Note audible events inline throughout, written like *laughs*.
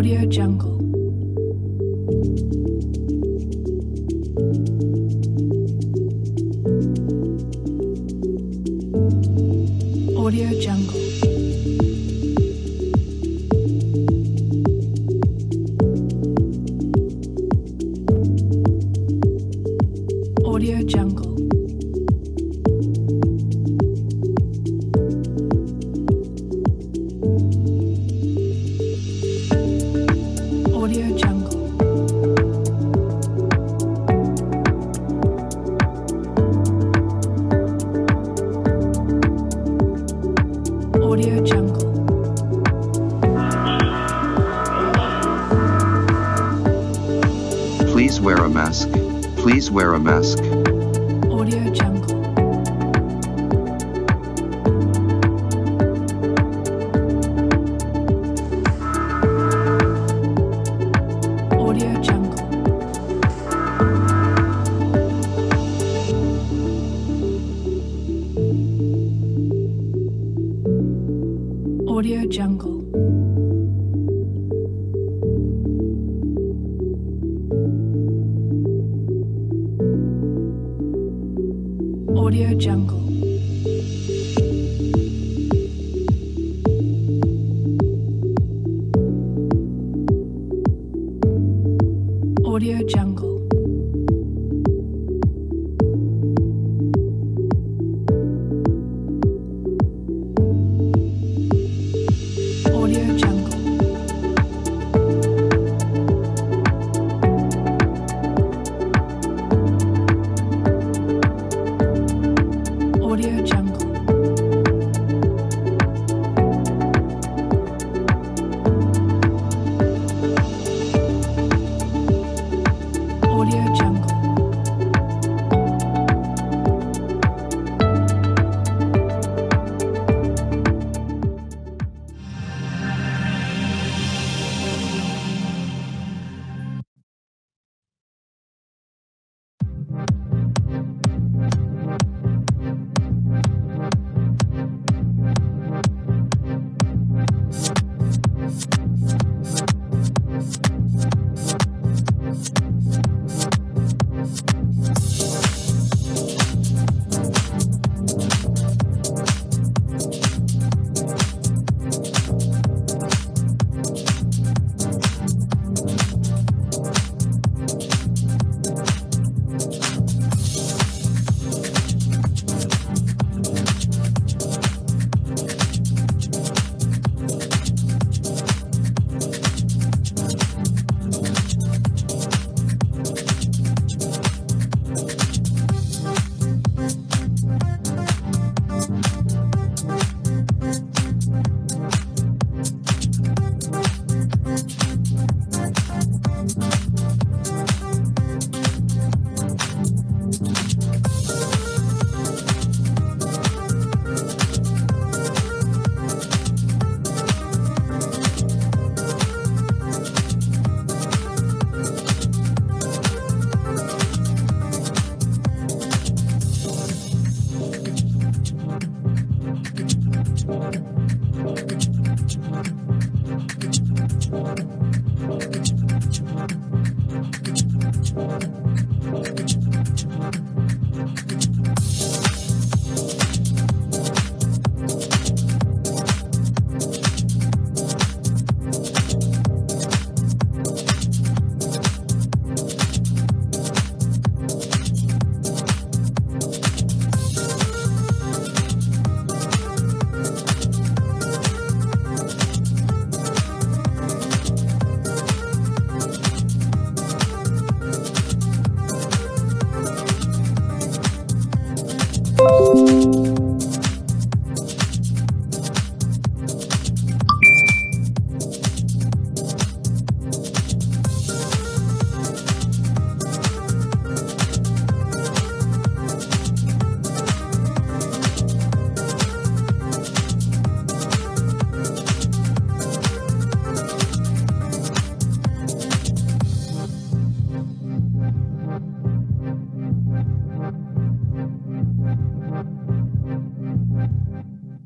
Audio Jungle.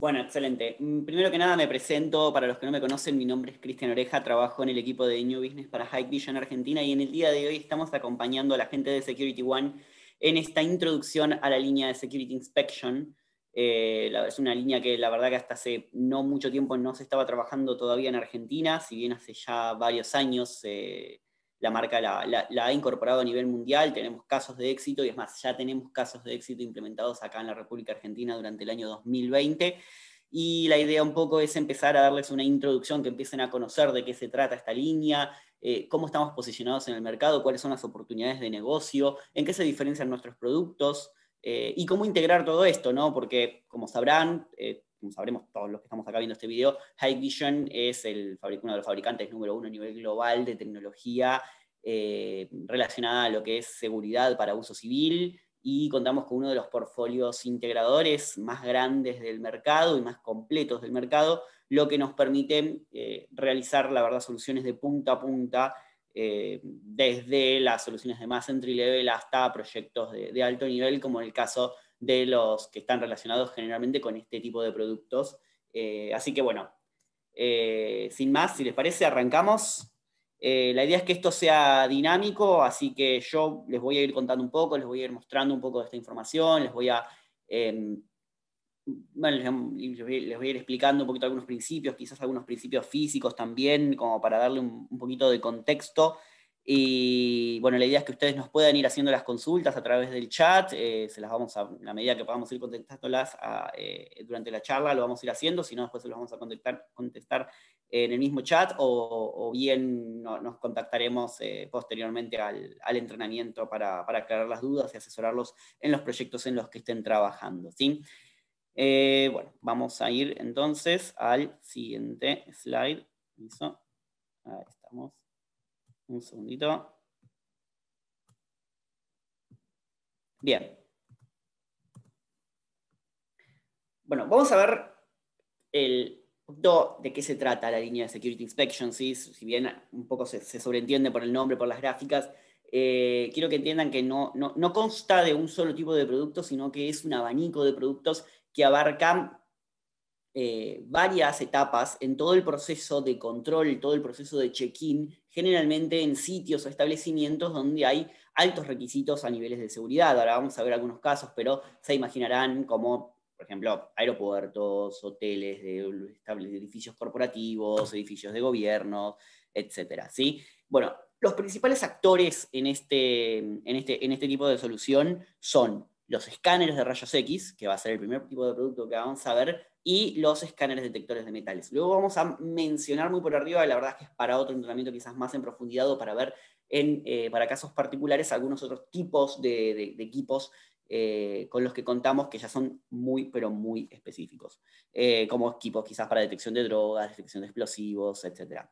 Bueno, excelente. Mm, primero que nada me presento, para los que no me conocen, mi nombre es Cristian Oreja, trabajo en el equipo de New Business para High Vision Argentina y en el día de hoy estamos acompañando a la gente de Security One en esta introducción a la línea de Security Inspection. Eh, es una línea que la verdad que hasta hace no mucho tiempo no se estaba trabajando todavía en Argentina, si bien hace ya varios años eh, la marca la, ha incorporado a nivel mundial, tenemos casos de éxito y es más, ya tenemos casos de éxito implementados acá en la República Argentina durante el año 2020. Y la idea un poco es empezar a darles una introducción, que empiecen a conocer de qué se trata esta línea, eh, cómo estamos posicionados en el mercado, cuáles son las oportunidades de negocio, en qué se diferencian nuestros productos eh, y cómo integrar todo esto, ¿no? Porque, como sabrán, eh, como sabremos todos los que estamos acá viendo este video, Vision es el uno de los fabricantes número uno a nivel global de tecnología eh, relacionada a lo que es seguridad para uso civil y contamos con uno de los portfolios integradores más grandes del mercado y más completos del mercado, lo que nos permite eh, realizar, la verdad, soluciones de punta a punta, eh, desde las soluciones de más entry level hasta proyectos de, de, alto nivel, como en el caso de los que están relacionados generalmente con este tipo de productos. Eh, así que bueno, eh, sin más, si les parece, arrancamos. Eh, la idea es que esto sea dinámico, así que yo les voy a ir contando un poco, les voy a ir mostrando un poco de esta información, les voy a... Em, les voy a ir explicando un poquito algunos principios, quizás algunos principios físicos también, como para darle un poquito de contexto y bueno, la idea es que ustedes nos puedan ir haciendo las consultas a través del chat, eh, se las vamos a, a medida que podamos ir contestándolas eh, durante la charla, lo vamos a ir haciendo, si no después se los vamos a contestar, en el mismo chat o, bien nos contactaremos eh, posteriormente al, entrenamiento para, para, aclarar las dudas y asesorarlos en los proyectos en los que estén trabajando. ¿sí? bueno, vamos a ir entonces al siguiente slide. Ahí estamos. Un segundito. Bien. Bueno, vamos a ver el de qué se trata la línea de Security Inspection, si bien un poco se, sobreentiende por el nombre, por las gráficas, eh, quiero que entiendan que no, no, no consta de un solo tipo de producto, sino que es un abanico de productos que abarcan eh, varias etapas en todo el proceso de control, todo el proceso de check-in, generalmente en sitios o establecimientos donde hay altos requisitos a niveles de seguridad. Ahora vamos a ver algunos casos, pero se imaginarán como, por ejemplo, aeropuertos, hoteles, de, edificios corporativos, edificios de gobierno, etc. ¿sí? Bueno, los principales actores en este, en este, en este tipo de solución son los escáneres de rayos X, que va a ser el primer tipo de producto que vamos a ver, y los escáneres detectores de metales. Luego vamos a mencionar muy por arriba, la verdad es que es para otro entrenamiento quizás más en profundidad o para ver en, eh, para casos particulares algunos otros tipos de, equipos eh, con los que contamos que ya son muy, pero muy específicos, eh, como equipos quizás para detección de drogas, detección de explosivos, etc.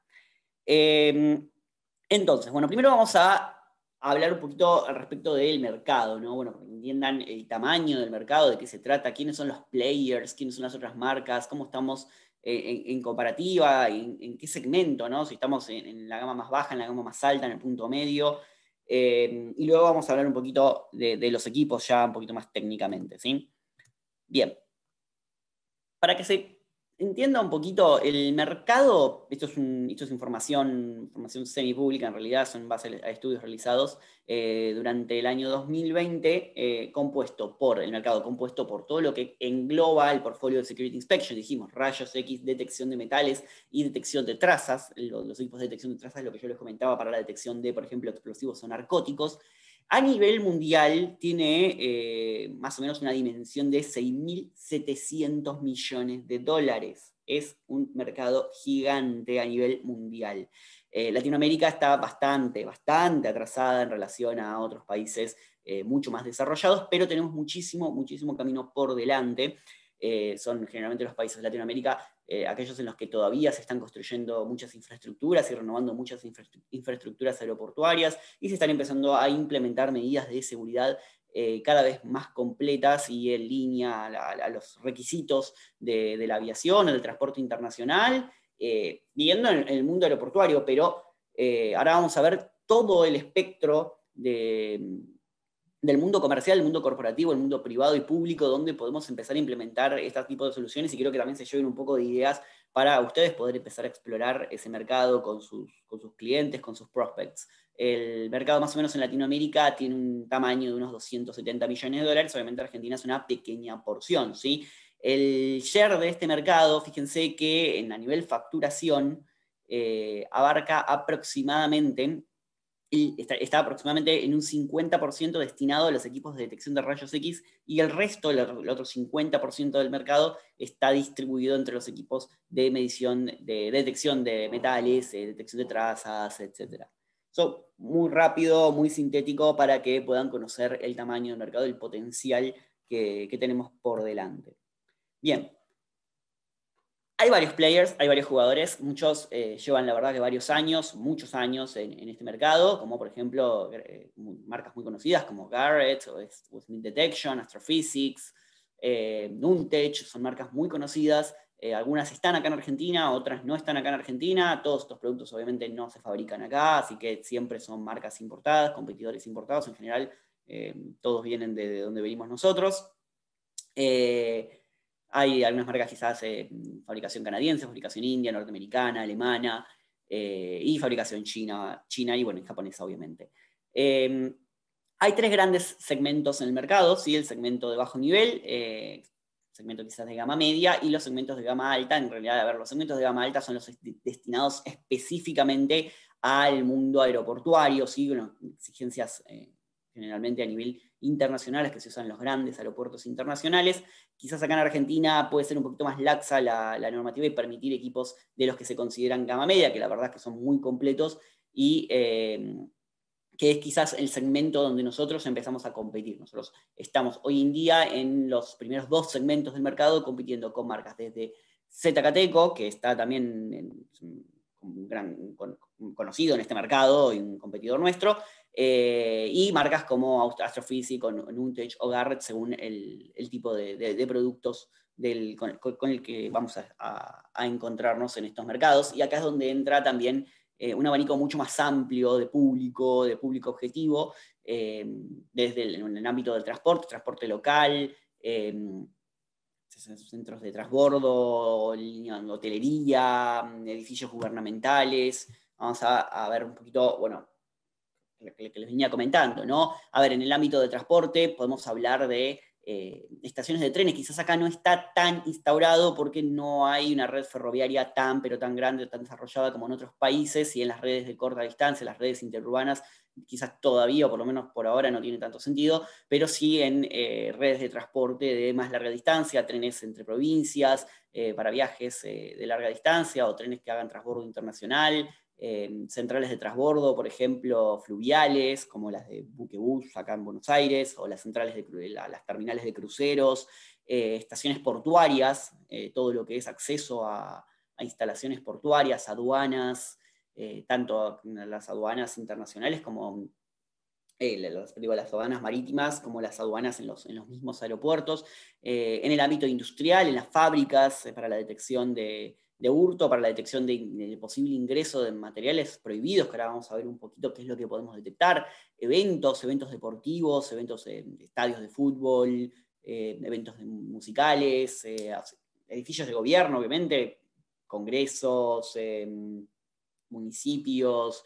Em, entonces, bueno, primero vamos a hablar un poquito al respecto del mercado, ¿no? Bueno, que entiendan el tamaño del mercado, de qué se trata, quiénes son los players, quiénes son las otras marcas, cómo estamos eh, en, comparativa, en, qué segmento, ¿no? Si estamos en, la gama más baja, en la gama más alta, en el punto medio. Eh, y luego vamos a hablar un poquito de, de, los equipos ya un poquito más técnicamente, ¿sí? Bien. Para que se entienda un poquito el mercado, esto es, un, esto es información, información semipública en realidad, son base a estudios realizados eh, durante el año 2020, eh, compuesto por el mercado, compuesto por todo lo que engloba el portfolio de Security Inspection, dijimos rayos X, detección de metales y detección de trazas, los, los equipos de detección de trazas, lo que yo les comentaba para la detección de, por ejemplo, explosivos o narcóticos, a nivel mundial tiene eh, más o menos una dimensión de 6.700 millones de dólares. Es un mercado gigante a nivel mundial. Eh, Latinoamérica está bastante, bastante atrasada en relación a otros países eh, mucho más desarrollados, pero tenemos muchísimo, muchísimo camino por delante. son generalmente los países de Latinoamérica eh, aquellos en los que todavía se están construyendo muchas infraestructuras y renovando muchas infraestructuras aeroportuarias y se están empezando a implementar medidas de seguridad eh, cada vez más completas y en línea a, los requisitos de, la aviación, del transporte internacional, eh, viviendo en, el mundo aeroportuario, pero ahora vamos a ver todo el espectro de, del mundo comercial, el mundo corporativo, el mundo privado y público, donde podemos empezar a implementar este tipo de soluciones y creo que también se lleven un poco de ideas para ustedes poder empezar a explorar ese mercado con sus, clientes, con sus prospects. El mercado más o menos en Latinoamérica tiene un tamaño de unos 270 millones de dólares, obviamente Argentina es una pequeña porción, ¿sí? El share de este mercado, fíjense que en, a nivel facturación, eh, abarca aproximadamente está, aproximadamente en un 50% destinado a los equipos de detección de rayos X y el resto, el, otro 50% del mercado, está distribuido entre los equipos de medición, de detección de metales, eh, detección de trazas, etc. muy rápido, muy sintético para que puedan conocer el tamaño del mercado, el potencial que tenemos por delante. Bien, hay varios players, hay varios jugadores, muchos eh, llevan la verdad que varios años, muchos años en, este mercado, como por ejemplo eh, marcas muy conocidas como Garrett, o Detection, Astrophysics, eh, Nuntech, son marcas muy conocidas. Eh, algunas están acá en Argentina, otras no están acá en Argentina. Todos estos productos obviamente no se fabrican acá, así que siempre son marcas importadas, competidores importados. En general, todos vienen de, donde venimos nosotros. Eh, hay algunas marcas quizás fabricación canadiense, fabricación india, norteamericana, alemana eh, y fabricación china, china y bueno, japonesa obviamente. Em, hay tres grandes segmentos en el mercado, ¿sí? el segmento de bajo nivel, eh, segmento quizás de gama media y los segmentos de gama alta. En realidad, a ver, los segmentos de gama alta son los destinados específicamente al mundo aeroportuario, ¿sí? exigencias eh, generalmente a nivel internacionales que se usan en los grandes aeropuertos internacionales. Quizás acá en Argentina puede ser un poquito más laxa la, normativa y permitir equipos de los que se consideran gama media, que la verdad es que son muy completos y eh, que es quizás el segmento donde nosotros empezamos a competir. Nosotros estamos hoy en día en los primeros dos segmentos del mercado compitiendo con marcas desde Zacateco, que está también en, gran, conocido en este mercado y un competidor nuestro, eh, y marcas como Astrophysic, Nuntage o Garrett, según el, tipo de, productos con, el que vamos a, encontrarnos en estos mercados. Y acá es donde entra también eh, un abanico mucho más amplio de público, de público objetivo, eh, desde el, ámbito del transporte, transporte local, em, centros de transbordo, hotelería, edificios gubernamentales. Vamos a ver un poquito, bueno, que, les venía comentando, ¿no? A ver, en el ámbito de transporte podemos hablar de eh, estaciones de trenes. Quizás acá no está tan instaurado porque no hay una red ferroviaria tan, pero tan grande, tan desarrollada como en otros países y en las redes de corta distancia, las redes interurbanas, quizás todavía, o por lo menos por ahora, no tiene tanto sentido, pero sí en eh, redes de transporte de más larga distancia, trenes entre provincias, eh, para viajes de larga distancia o trenes que hagan transbordo internacional centrales de transbordo, por ejemplo, fluviales, como las de Buquebus acá en Buenos Aires, o las centrales de las terminales de cruceros, eh, estaciones portuarias, eh, todo lo que es acceso a, instalaciones portuarias, aduanas, eh, tanto las aduanas internacionales como las, aduanas marítimas, como las aduanas los, en los mismos aeropuertos, en el ámbito industrial, en las fábricas, para la detección de, de hurto, para la detección de, posible ingreso de materiales prohibidos, que ahora vamos a ver un poquito qué es lo que podemos detectar, eventos, eventos deportivos, eventos eh, estadios de fútbol, eh, eventos musicales, eh, edificios de gobierno, obviamente, congresos, municipios,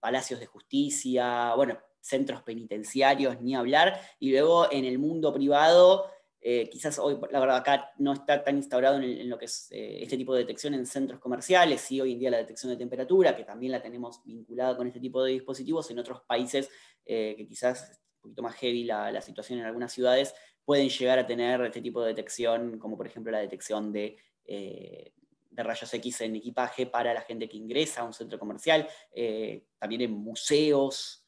palacios de justicia, bueno, centros penitenciarios, ni hablar, y luego en el mundo privado, eh, quizás hoy, la verdad, acá no está tan instaurado en, lo que es eh, este tipo de detección en centros comerciales, Y hoy en día la detección de temperatura, que también la tenemos vinculada con este tipo de dispositivos, en otros países eh, que quizás es un poquito más heavy la, situación en algunas ciudades, pueden llegar a tener este tipo de detección, como por ejemplo la detección de rayos X en equipaje para la gente que ingresa a un centro comercial, también en museos.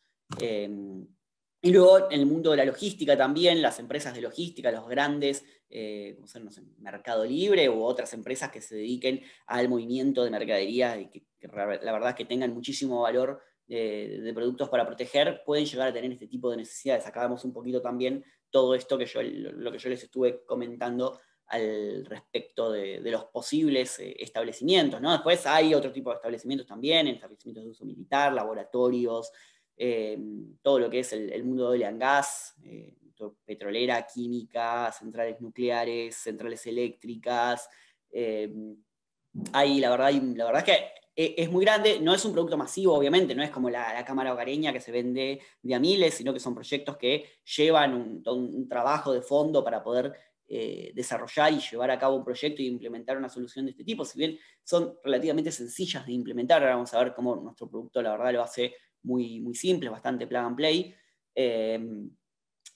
Y luego en el mundo de la logística también, las empresas de logística, los grandes, eh, como sea, no sé, Mercado Libre u otras empresas que se dediquen al movimiento de mercaderías y que, la verdad que tengan muchísimo valor eh, de, productos para proteger, pueden llegar a tener este tipo de necesidades. Acabamos un poquito también todo esto que yo, lo que yo les estuve comentando al respecto de, los posibles eh, establecimientos. ¿no? Después hay otro tipo de establecimientos también, establecimientos de uso militar, laboratorios. Em, todo lo que es el, mundo de gas, eh, petrolera, química, centrales nucleares, centrales eléctricas. Em, hay, la, verdad, la verdad es que eh, es muy grande, no es un producto masivo, obviamente, no es como la, cámara hogareña que se vende de a miles, sino que son proyectos que llevan un, trabajo de fondo para poder eh, desarrollar y llevar a cabo un proyecto y implementar una solución de este tipo, si bien son relativamente sencillas de implementar, ahora vamos a ver cómo nuestro producto la verdad lo hace muy, muy simples, bastante plug and play. Eh,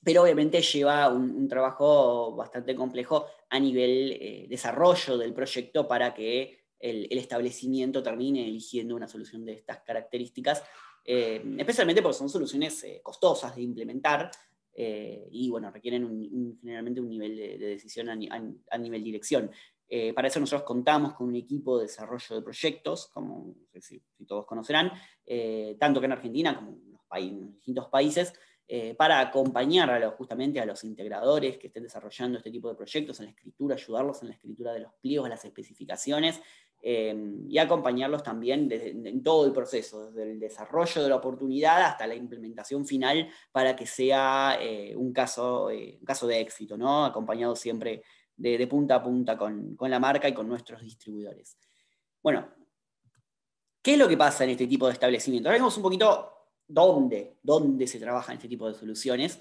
pero obviamente lleva un, trabajo bastante complejo a nivel eh, desarrollo del proyecto para que el, establecimiento termine eligiendo una solución de estas características, eh, especialmente porque son soluciones costosas de implementar y bueno, requieren generalmente un nivel de, decisión a, nivel dirección. Eh, para eso nosotros contamos con un equipo de desarrollo de proyectos, como si, todos conocerán, eh, tanto que en Argentina como en, los distintos países, eh, para acompañar justamente a los integradores que estén desarrollando este tipo de proyectos en la escritura, ayudarlos en la escritura de los pliegos, las especificaciones, y acompañarlos también en todo el proceso, desde el desarrollo de la oportunidad hasta la implementación final, para que sea un, caso, un caso de éxito, ¿no? acompañado siempre de, punta a punta con, la marca y con nuestros distribuidores. Bueno, ¿qué es lo que pasa en este tipo de establecimientos? Ahora vemos un poquito dónde, dónde se trabaja este tipo de soluciones.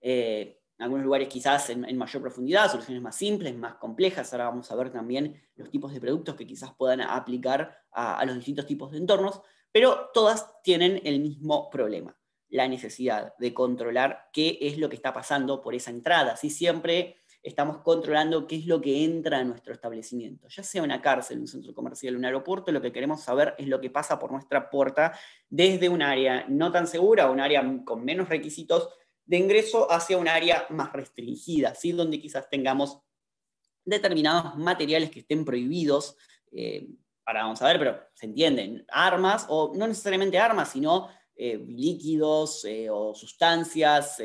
en eh, algunos lugares quizás en, mayor profundidad, soluciones más simples, más complejas. Ahora vamos a ver también los tipos de productos que quizás puedan aplicar a, a los distintos tipos de entornos, pero todas tienen el mismo problema, la necesidad de controlar qué es lo que está pasando por esa entrada. Si siempre estamos controlando qué es lo que entra a nuestro establecimiento, ya sea una cárcel, un centro comercial, un aeropuerto, lo que queremos saber es lo que pasa por nuestra puerta desde un área no tan segura, un área con menos requisitos de ingreso hacia un área más restringida, ¿sí? donde quizás tengamos determinados materiales que estén prohibidos. Eh, ahora vamos a ver, pero se entienden, armas, o no necesariamente armas, sino eh, líquidos eh, o sustancias,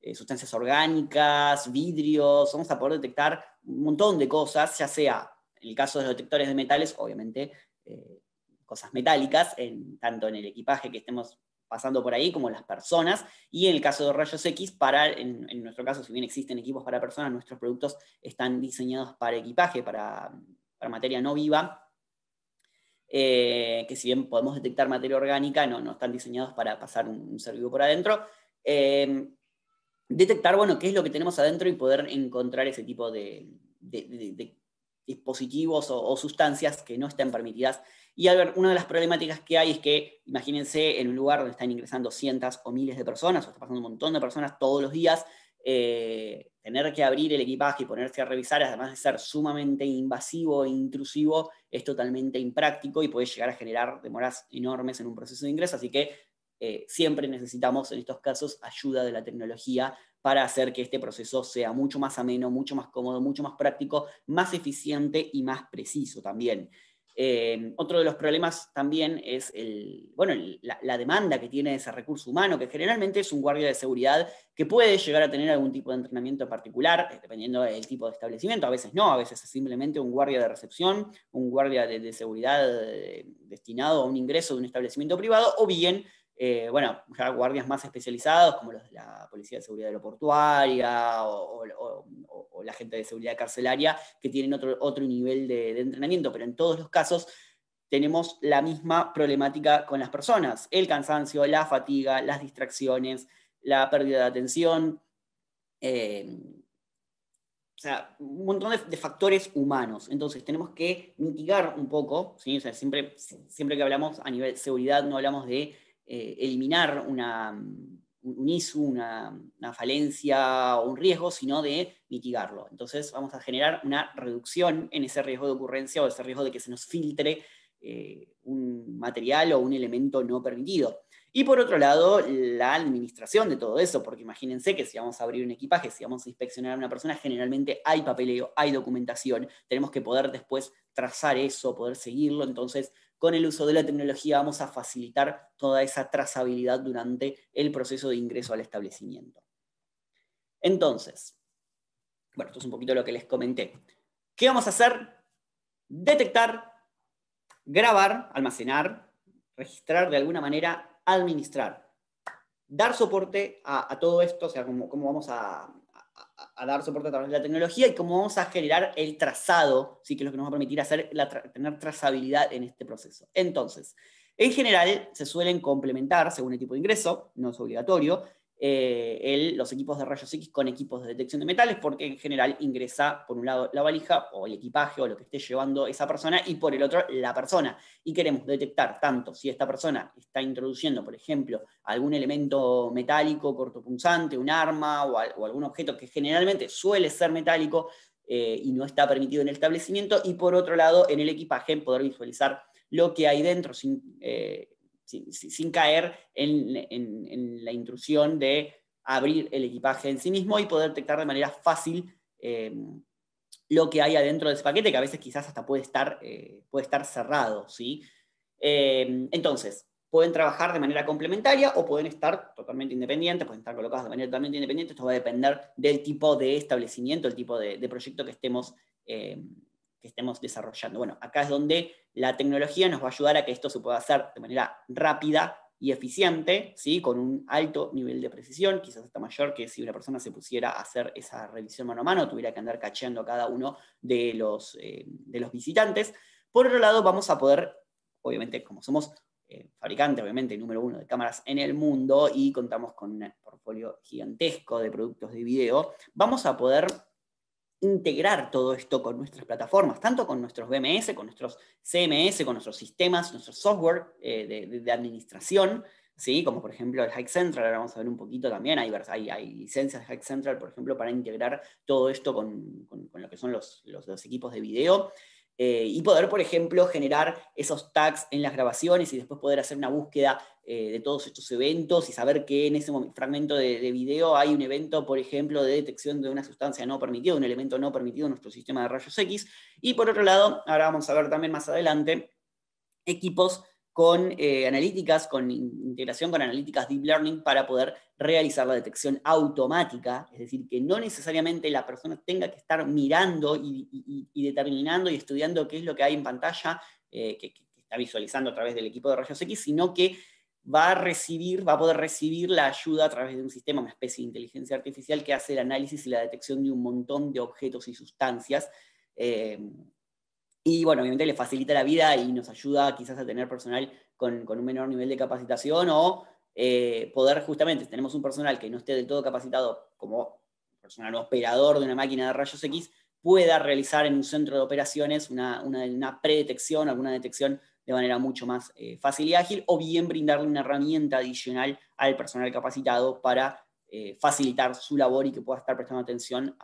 eh, sustancias orgánicas, vidrios, vamos a poder detectar un montón de cosas, ya sea en el caso de los detectores de metales, obviamente, eh, cosas metálicas, tanto en el equipaje que estemos pasando por ahí como las personas, y en el caso de rayos X, para, en, nuestro caso, si bien existen equipos para personas, nuestros productos están diseñados para equipaje, para, materia no viva, eh, que si bien podemos detectar materia orgánica, no, no están diseñados para pasar un, servidor ser vivo por adentro detectar, bueno, qué es lo que tenemos adentro y poder encontrar ese tipo de, dispositivos o, sustancias que no estén permitidas. Y ver, una de las problemáticas que hay es que, imagínense, en un lugar donde están ingresando cientos o miles de personas, o está pasando un montón de personas todos los días, eh, tener que abrir el equipaje y ponerse a revisar, además de ser sumamente invasivo e intrusivo, es totalmente impráctico y puede llegar a generar demoras enormes en un proceso de ingreso. Así que eh, siempre necesitamos en estos casos ayuda de la tecnología para hacer que este proceso sea mucho más ameno, mucho más cómodo, mucho más práctico, más eficiente y más preciso también. Eh, otro de los problemas también es la, demanda que tiene ese recurso humano, que generalmente es un guardia de seguridad que puede llegar a tener algún tipo de entrenamiento particular, eh, dependiendo del tipo de establecimiento, a veces no, a veces es simplemente un guardia de recepción, un guardia de seguridad destinado a un ingreso de un establecimiento privado, o bien eh, bueno, guardias más especializados, como los de la Policía de Seguridad Aeroportuaria o, la gente de seguridad carcelaria, que tienen otro, otro nivel de, entrenamiento, pero en todos los casos tenemos la misma problemática con las personas, el cansancio, la fatiga, las distracciones, la pérdida de atención, eh, o sea, un montón de, factores humanos. Entonces tenemos que mitigar un poco, siempre, siempre que hablamos a nivel seguridad no hablamos de eh, eliminar una, un ISU, una, falencia o un riesgo, sino de mitigarlo. Entonces vamos a generar una reducción en ese riesgo de ocurrencia o ese riesgo de que se nos filtre eh, un material o un elemento no permitido. Y por otro lado, la administración de todo eso, porque imagínense que si vamos a abrir un equipaje, si vamos a inspeccionar a una persona, generalmente hay papeleo, hay documentación, tenemos que poder después trazar eso, poder seguirlo, entonces con el uso de la tecnología vamos a facilitar toda esa trazabilidad durante el proceso de ingreso al establecimiento. Entonces, bueno, esto es un poquito lo que les comenté. ¿Qué vamos a hacer? Detectar, grabar, almacenar, registrar de alguna manera, administrar, dar soporte a, todo esto, o sea, cómo vamos a, a dar soporte a través de la tecnología y cómo vamos a generar el trazado, ¿sí? que es lo que nos va a permitir hacer tener trazabilidad en este proceso. Entonces, en general se suelen complementar según el tipo de ingreso, no es obligatorio, el, eh, los equipos de rayos X con equipos de detección de metales, porque en general ingresa por un lado la valija o el equipaje o lo que esté llevando esa persona y por el otro la persona. Y queremos detectar tanto si esta persona está introduciendo, por ejemplo, algún elemento metálico cortopunzante, un arma o, algún objeto que generalmente suele ser metálico eh, y no está permitido en el establecimiento, y por otro lado en el equipaje poder visualizar lo que hay dentro sin... Eh, sin, caer en, la intrusión de abrir el equipaje en sí mismo y poder detectar de manera fácil eh, lo que hay adentro de ese paquete, que a veces quizás hasta puede estar, eh, puede estar cerrado. ¿sí? Eh, entonces, pueden trabajar de manera complementaria o pueden estar totalmente independientes, pueden estar colocados de manera totalmente independiente. Esto va a depender del tipo de establecimiento, el tipo de, proyecto que estemos que estemos desarrollando. Bueno, acá es donde la tecnología nos va a ayudar a que esto se pueda hacer de manera rápida y eficiente, ¿sí? con un alto nivel de precisión, quizás hasta mayor que si una persona se pusiera a hacer esa revisión mano a mano, tuviera que andar cacheando a cada uno de los, eh, de los visitantes. Por otro lado, vamos a poder, obviamente, como somos eh, fabricantes, fabricante, obviamente, número uno de cámaras en el mundo y contamos con un portfolio gigantesco de productos de video, vamos a poder integrar todo esto con nuestras plataformas, tanto con nuestros BMS, con nuestros CMS, con nuestros sistemas, nuestro software eh, de, administración, ¿sí? como por ejemplo el Hike Central, ahora vamos a ver un poquito también, hay, hay, licencias de Hike Central, por ejemplo, para integrar todo esto con, lo que son los, los, los equipos de video eh, y poder, por ejemplo, generar esos tags en las grabaciones y después poder hacer una búsqueda eh, de todos estos eventos y saber que en ese fragmento de, de, video hay un evento, por ejemplo, de detección de una sustancia no permitida, un elemento no permitido en nuestro sistema de rayos X. Y por otro lado, ahora vamos a ver también más adelante, equipos con eh, analíticas, con integración con analíticas deep learning para poder realizar la detección automática, es decir, que no necesariamente la persona tenga que estar mirando y, determinando y estudiando qué es lo que hay en pantalla, eh, que, está visualizando a través del equipo de rayos X, sino que va a recibir, va a poder recibir la ayuda a través de un sistema, una especie de inteligencia artificial que hace el análisis y la detección de un montón de objetos y sustancias. Eh, y bueno, obviamente le facilita la vida y nos ayuda quizás a tener personal con, un menor nivel de capacitación o eh, poder justamente, si tenemos un personal que no esté del todo capacitado como personal operador de una máquina de rayos X, pueda realizar en un centro de operaciones una, predetección, alguna detección de manera mucho más eh, fácil y ágil, o bien brindarle una herramienta adicional al personal capacitado para eh, facilitar su labor y que pueda estar prestando atención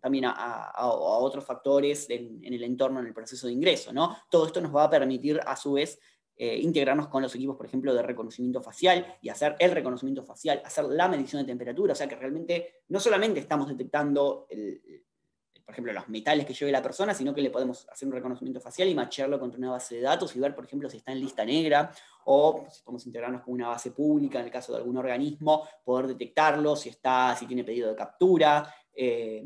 también a, otros factores en, el entorno, en el proceso de ingreso. ¿no? Todo esto nos va a permitir, a su vez, eh, integrarnos con los equipos, por ejemplo, de reconocimiento facial y hacer el reconocimiento facial, hacer la medición de temperatura, o sea que realmente no solamente estamos detectando el, por ejemplo, los metales que lleve la persona, sino que le podemos hacer un reconocimiento facial y machearlo contra una base de datos y ver, por ejemplo, si está en lista negra o si podemos integrarnos con una base pública en el caso de algún organismo, poder detectarlo, si, está, si tiene pedido de captura. Eh,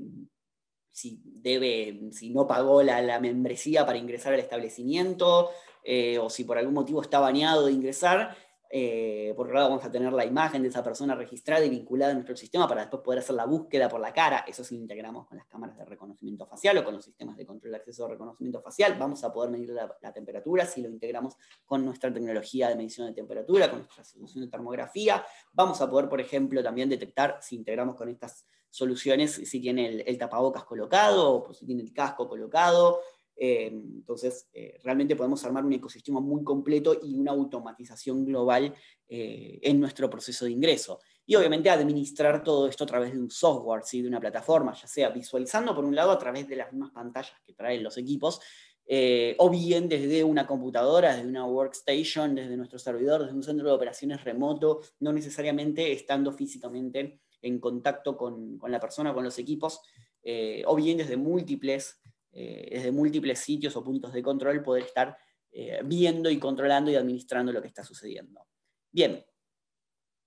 si debe, si no pagó la, membresía para ingresar al establecimiento, eh, o si por algún motivo está baneado de ingresar, eh, por un lado vamos a tener la imagen de esa persona registrada y vinculada a nuestro sistema para después poder hacer la búsqueda por la cara. Eso si integramos con las cámaras de reconocimiento facial o con los sistemas de control de acceso de reconocimiento facial. Vamos a poder medir la, temperatura si lo integramos con nuestra tecnología de medición de temperatura, con nuestra solución de termografía. Vamos a poder, por ejemplo, también detectar si integramos con estas soluciones si tiene el, tapabocas colocado o si tiene el casco colocado eh, entonces, eh, realmente podemos armar un ecosistema muy completo y una automatización global eh, en nuestro proceso de ingreso. Y obviamente administrar todo esto a través de un software, ¿sí? de una plataforma, ya sea visualizando por un lado a través de las mismas pantallas que traen los equipos, o bien desde una computadora, desde una workstation, desde nuestro servidor, desde un centro de operaciones remoto, no necesariamente estando físicamente en contacto con la persona, con los equipos, o bien desde múltiples desde eh, múltiples sitios o puntos de control poder estar eh, viendo y controlando y administrando lo que está sucediendo. Bien,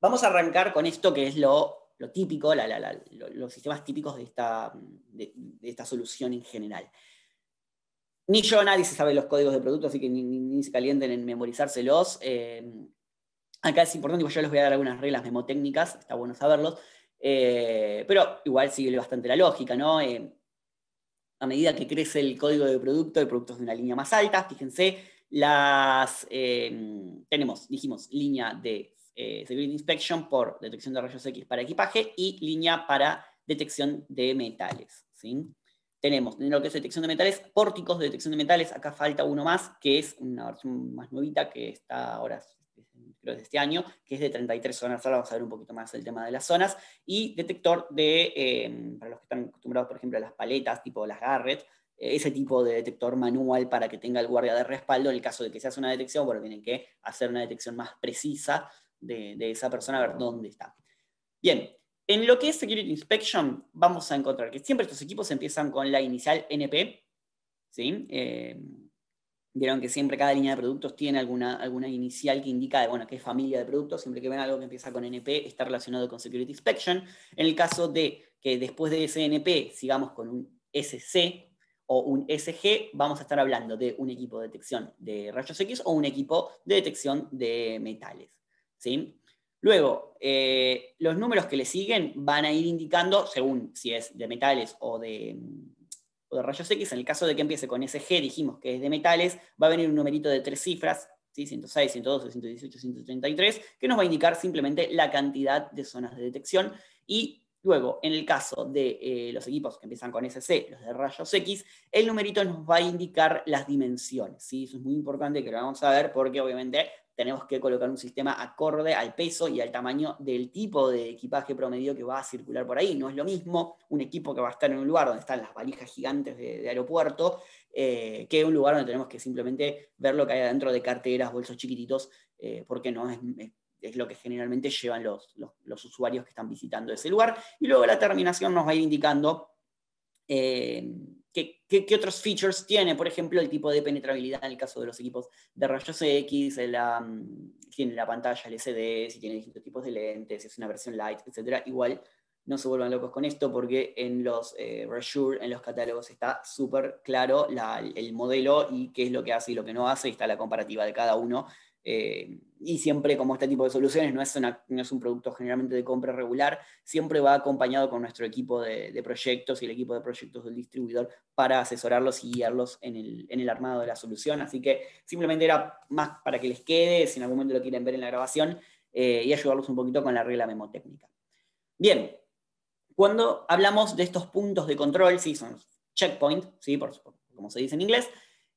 vamos a arrancar con esto que es lo, típico, los sistemas típicos de esta, de, esta solución en general. Ni yo, nadie se sabe los códigos de producto, así que ni, se calienten en memorizárselos. Eh, acá es importante, yo les voy a dar algunas reglas memotécnicas, está bueno saberlos, pero igual sigue bastante la lógica, ¿no? a medida que crece el código de producto, de productos de una línea más alta. Fíjense, las em, tenemos, dijimos, línea de eh, Security Inspection por detección de rayos X para equipaje y línea para detección de metales. Tenemos en lo que es detección de metales, pórticos de detección de metales, acá falta uno más, que es una versión más nuevita que está ahora creo de este año, que es de 33 zonas. Ahora vamos a ver un poquito más el tema de las zonas. Y detector de, em, para los que están acostumbrados, por ejemplo, a las paletas, tipo las Garrett, eh, ese tipo de detector manual para que tenga el guardia de respaldo en el caso de que se hace una detección, bueno, tienen que hacer una detección más precisa de, esa persona, a ver dónde está. Bien, en lo que es Security Inspection, vamos a encontrar que siempre estos equipos empiezan con la inicial NP, ¿sí? Em, Vieron que siempre cada línea de productos tiene alguna, alguna inicial que indica de, bueno, qué familia de productos. Siempre que ven algo que empieza con NP, está relacionado con Security Inspection. En el caso de que después de ese NP sigamos con un SC o un SG, vamos a estar hablando de un equipo de detección de rayos X o un equipo de detección de metales. ¿sí? Luego, eh, los números que le siguen van a ir indicando, según si es de metales o de, o de rayos X, en el caso de que empiece con SG, dijimos que es de metales, va a venir un numerito de tres cifras, ¿sí? 106, 112, 118, 133, que nos va a indicar simplemente la cantidad de zonas de detección. Y luego, en el caso de eh, los equipos que empiezan con SC, los de rayos X, el numerito nos va a indicar las dimensiones. ¿sí? Eso es muy importante que lo vamos a ver porque obviamente tenemos que colocar un sistema acorde al peso y al tamaño del tipo de equipaje promedio que va a circular por ahí. No es lo mismo un equipo que va a estar en un lugar donde están las valijas gigantes de, aeropuerto eh, que un lugar donde tenemos que simplemente ver lo que hay adentro de carteras, bolsos chiquititos, eh, porque no es, lo que generalmente llevan los, usuarios que están visitando ese lugar. Y luego la terminación nos va a ir indicando... Eh, ¿Qué, otros features tiene? Por ejemplo, el tipo de penetrabilidad en el caso de los equipos de rayos X, la, mm, tiene la pantalla LCD, si tiene distintos tipos de lentes, si es una versión light, etc. Igual no se vuelvan locos con esto porque en los eh, en los catálogos está súper claro el modelo y qué es lo que hace y lo que no hace, está la comparativa de cada uno eh, y siempre como este tipo de soluciones no es, un producto generalmente de compra regular, siempre va acompañado con nuestro equipo de, proyectos y el equipo de proyectos del distribuidor para asesorarlos y guiarlos en el, armado de la solución. Así que simplemente era más para que les quede, si en algún momento lo quieren ver en la grabación, eh, y ayudarlos un poquito con la regla memotécnica. Bien, cuando hablamos de estos puntos de control, sí, son checkpoint, sí, como se dice en inglés,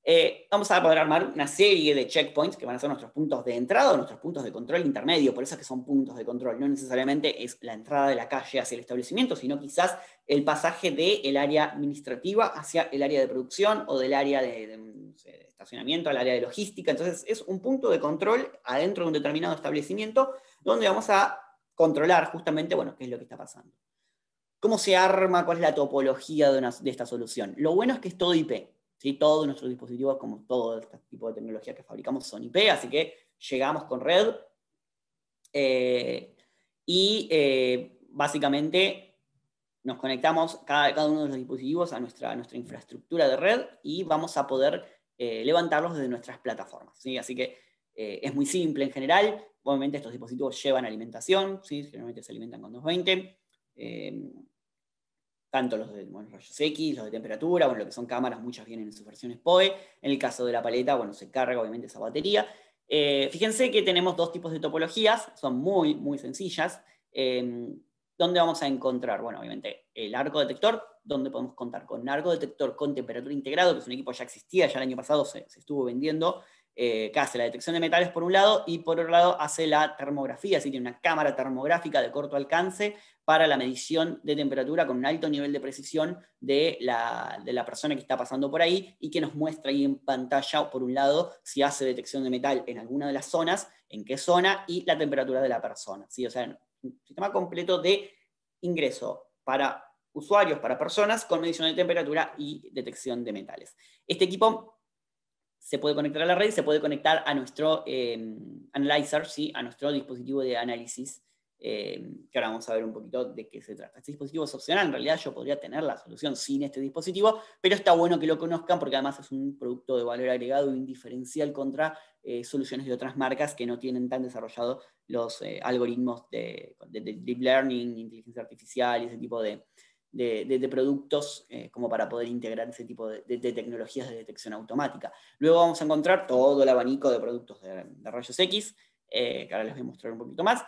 eh, vamos a poder armar una serie de checkpoints que van a ser nuestros puntos de entrada o nuestros puntos de control intermedio, por eso es que son puntos de control, no necesariamente es la entrada de la calle hacia el establecimiento, sino quizás el pasaje del área administrativa hacia el área de producción o del área de, estacionamiento al área de logística, entonces es un punto de control adentro de un determinado establecimiento donde vamos a controlar justamente, bueno, qué es lo que está pasando. ¿Cómo se arma? ¿Cuál es la topología de esta solución? Lo bueno es que es todo IP, todos nuestros dispositivos, como todo este tipo de tecnología que fabricamos, son IP, así que llegamos con red. Eh, y eh, básicamente nos conectamos cada, uno de los dispositivos a nuestra, infraestructura de red y vamos a poder eh, levantarlos desde nuestras plataformas. ¿sí? Así que es muy simple en general. Obviamente estos dispositivos llevan alimentación, ¿sí? generalmente se alimentan con 220 tanto los de rayos X, los de temperatura, bueno, lo que son cámaras, muchas vienen en sus versiones POE. En el caso de la paleta, bueno, se carga obviamente esa batería. Eh, fíjense que tenemos dos tipos de topologías, son muy, muy sencillas. Em, ¿Dónde vamos a encontrar? Bueno, obviamente el arco detector, donde podemos contar con arco detector con temperatura integrado, que es un equipo que ya existía, ya el año pasado se estuvo vendiendo, eh, hace la detección de metales por un lado y por otro lado hace la termografía, así tiene una cámara termográfica de corto alcance para la medición de temperatura con un alto nivel de precisión de la, persona que está pasando por ahí y que nos muestra ahí en pantalla, por un lado, si hace detección de metal en alguna de las zonas, en qué zona y la temperatura de la persona. ¿sí? O sea, un sistema completo de ingreso para usuarios, para personas con medición de temperatura y detección de metales. Este equipo se puede conectar a la red, se puede conectar a nuestro eh, analyzer, a nuestro dispositivo de análisis, eh, que ahora vamos a ver un poquito de qué se trata. Este dispositivo es opcional, en realidad yo podría tener la solución sin este dispositivo, pero está bueno que lo conozcan porque además es un producto de valor agregado indiferencial contra eh, soluciones de otras marcas que no tienen tan desarrollado los algoritmos de, de deep learning, inteligencia artificial y ese tipo de, de, productos eh, como para poder integrar ese tipo de, tecnologías de detección automática. Luego vamos a encontrar todo el abanico de productos de, rayos X, eh, que ahora les voy a mostrar un poquito más,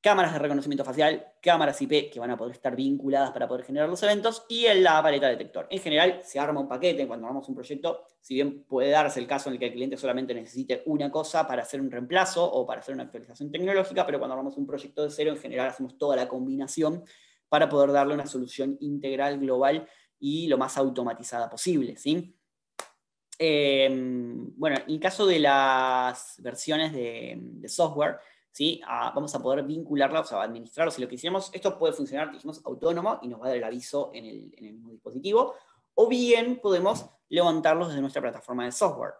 cámaras de reconocimiento facial, cámaras IP que van a poder estar vinculadas para poder generar los eventos y en la paleta detector. En general se arma un paquete cuando armamos un proyecto, si bien puede darse el caso en el que el cliente solamente necesite una cosa para hacer un reemplazo o para hacer una actualización tecnológica, pero cuando armamos un proyecto de cero en general hacemos toda la combinación para poder darle una solución integral, global y lo más automatizada posible. ¿sí? Em, bueno, en caso de las versiones de, software, ¿sí? Ah, vamos a poder vincularlas, o sea, administrarlos. Si lo que hicimos, esto puede funcionar, dijimos, autónomo y nos va a dar el aviso en el, en el mismo dispositivo. O bien podemos levantarlos desde nuestra plataforma de software.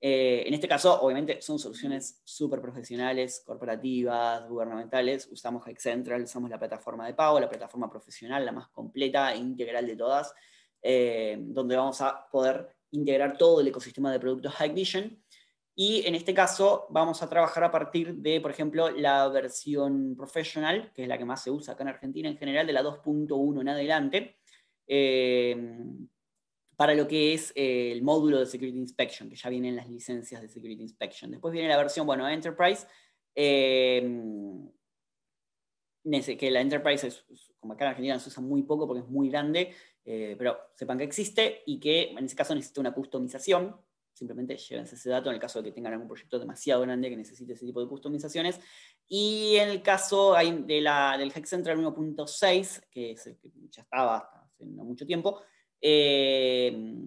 Eh, en este caso, obviamente, son soluciones súper profesionales, corporativas, gubernamentales. Usamos Central, usamos la plataforma de pago, la plataforma profesional, la más completa e integral de todas, eh, donde vamos a poder integrar todo el ecosistema de productos High Vision. Y en este caso vamos a trabajar a partir de, por ejemplo, la versión profesional, que es la que más se usa acá en Argentina en general, de la 2.1 en adelante. Eh, para lo que es eh, el módulo de Security Inspection, que ya vienen las licencias de Security Inspection. Después viene la versión, bueno, Enterprise, em, que la Enterprise, como acá en Argentina se usa muy poco porque es muy grande, eh, pero sepan que existe y que en ese caso necesita una customización. Simplemente llévense ese dato en el caso de que tengan algún proyecto demasiado grande que necesite ese tipo de customizaciones. Y en el caso de la, del Hex Central 1.6, que, es que ya estaba hace mucho tiempo, eh,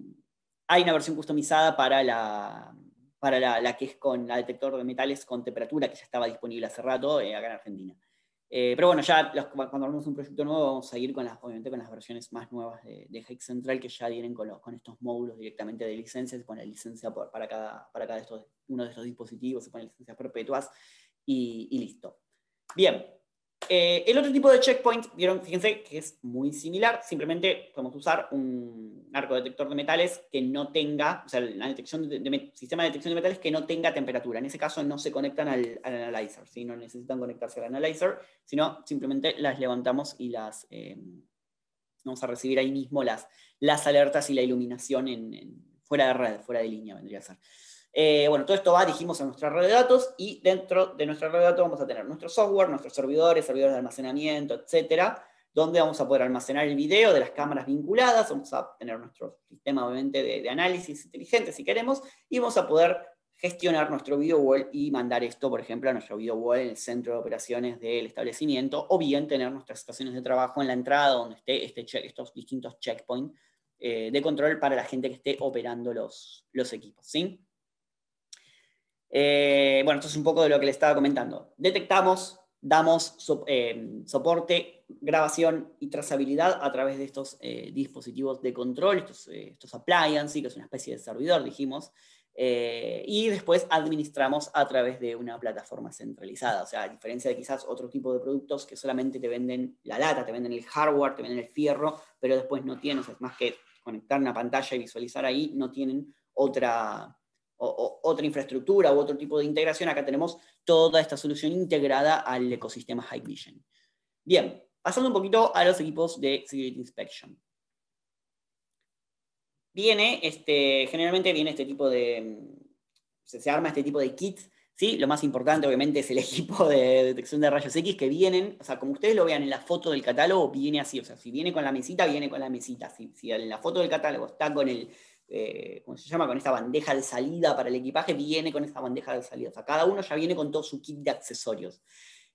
hay una versión customizada para, la, para la, que es con la detector de metales con temperatura, que ya estaba disponible hace rato eh, acá en Argentina. Eh, pero bueno, ya cuando cuando hagamos un proyecto nuevo vamos a ir con las, obviamente con las versiones más nuevas de, de Central que ya vienen con, estos módulos directamente de licencias, con la licencia para cada, uno de estos dispositivos, se pone licencias perpetuas y, y listo. Bien, eh, el otro tipo de checkpoint, vieron, fíjense que es muy similar, simplemente podemos usar un arco detector de metales que no tenga, o sea, la sistema de detección de metales que no tenga temperatura. En ese caso no se conectan al, analyzer, no necesitan conectarse al analyzer, sino simplemente las levantamos y las eh, vamos a recibir ahí mismo las, alertas y la iluminación fuera de red, fuera de línea vendría a ser. Eh, bueno, todo esto va, dijimos, en nuestra red de datos y dentro de nuestra red de datos vamos a tener nuestro software, nuestros servidores, servidores de almacenamiento, etcétera, donde vamos a poder almacenar el video de las cámaras vinculadas, vamos a tener nuestro sistema, obviamente, de, análisis inteligente, si queremos, y vamos a poder gestionar nuestro video wall y mandar esto, por ejemplo, a nuestro video wall en el centro de operaciones del establecimiento, o bien tener nuestras estaciones de trabajo en la entrada donde esté este estos distintos checkpoints eh, de control para la gente que esté operando los, los equipos. ¿sí? Eh, bueno, esto es un poco de lo que le estaba comentando. Detectamos, damos eh, soporte, grabación y trazabilidad a través de estos eh, dispositivos de control, estos, estos appliances, que es una especie de servidor, dijimos, y después administramos a través de una plataforma centralizada. O sea, a diferencia de quizás otro tipo de productos que solamente te venden la data, te venden el hardware, te venden el fierro, pero después no tienes, es más que conectar una pantalla y visualizar ahí, no tienen otra o, otra infraestructura u otro tipo de integración, acá tenemos toda esta solución integrada al ecosistema Vision. Bien, pasando un poquito a los equipos de Security Inspection. Viene, este, generalmente viene este tipo de, se, arma este tipo de kits ¿Sí? Lo más importante, obviamente, es el *laughs* equipo de detección de rayos X que vienen, o sea, como ustedes lo vean en la foto del catálogo, viene así, o sea, si viene con la mesita, viene con la mesita. si en la foto del catálogo está con el eh, ¿cómo se llama? Con esta bandeja de salida para el equipaje, viene con esta bandeja de salida. O sea, cada uno ya viene con todo su kit de accesorios.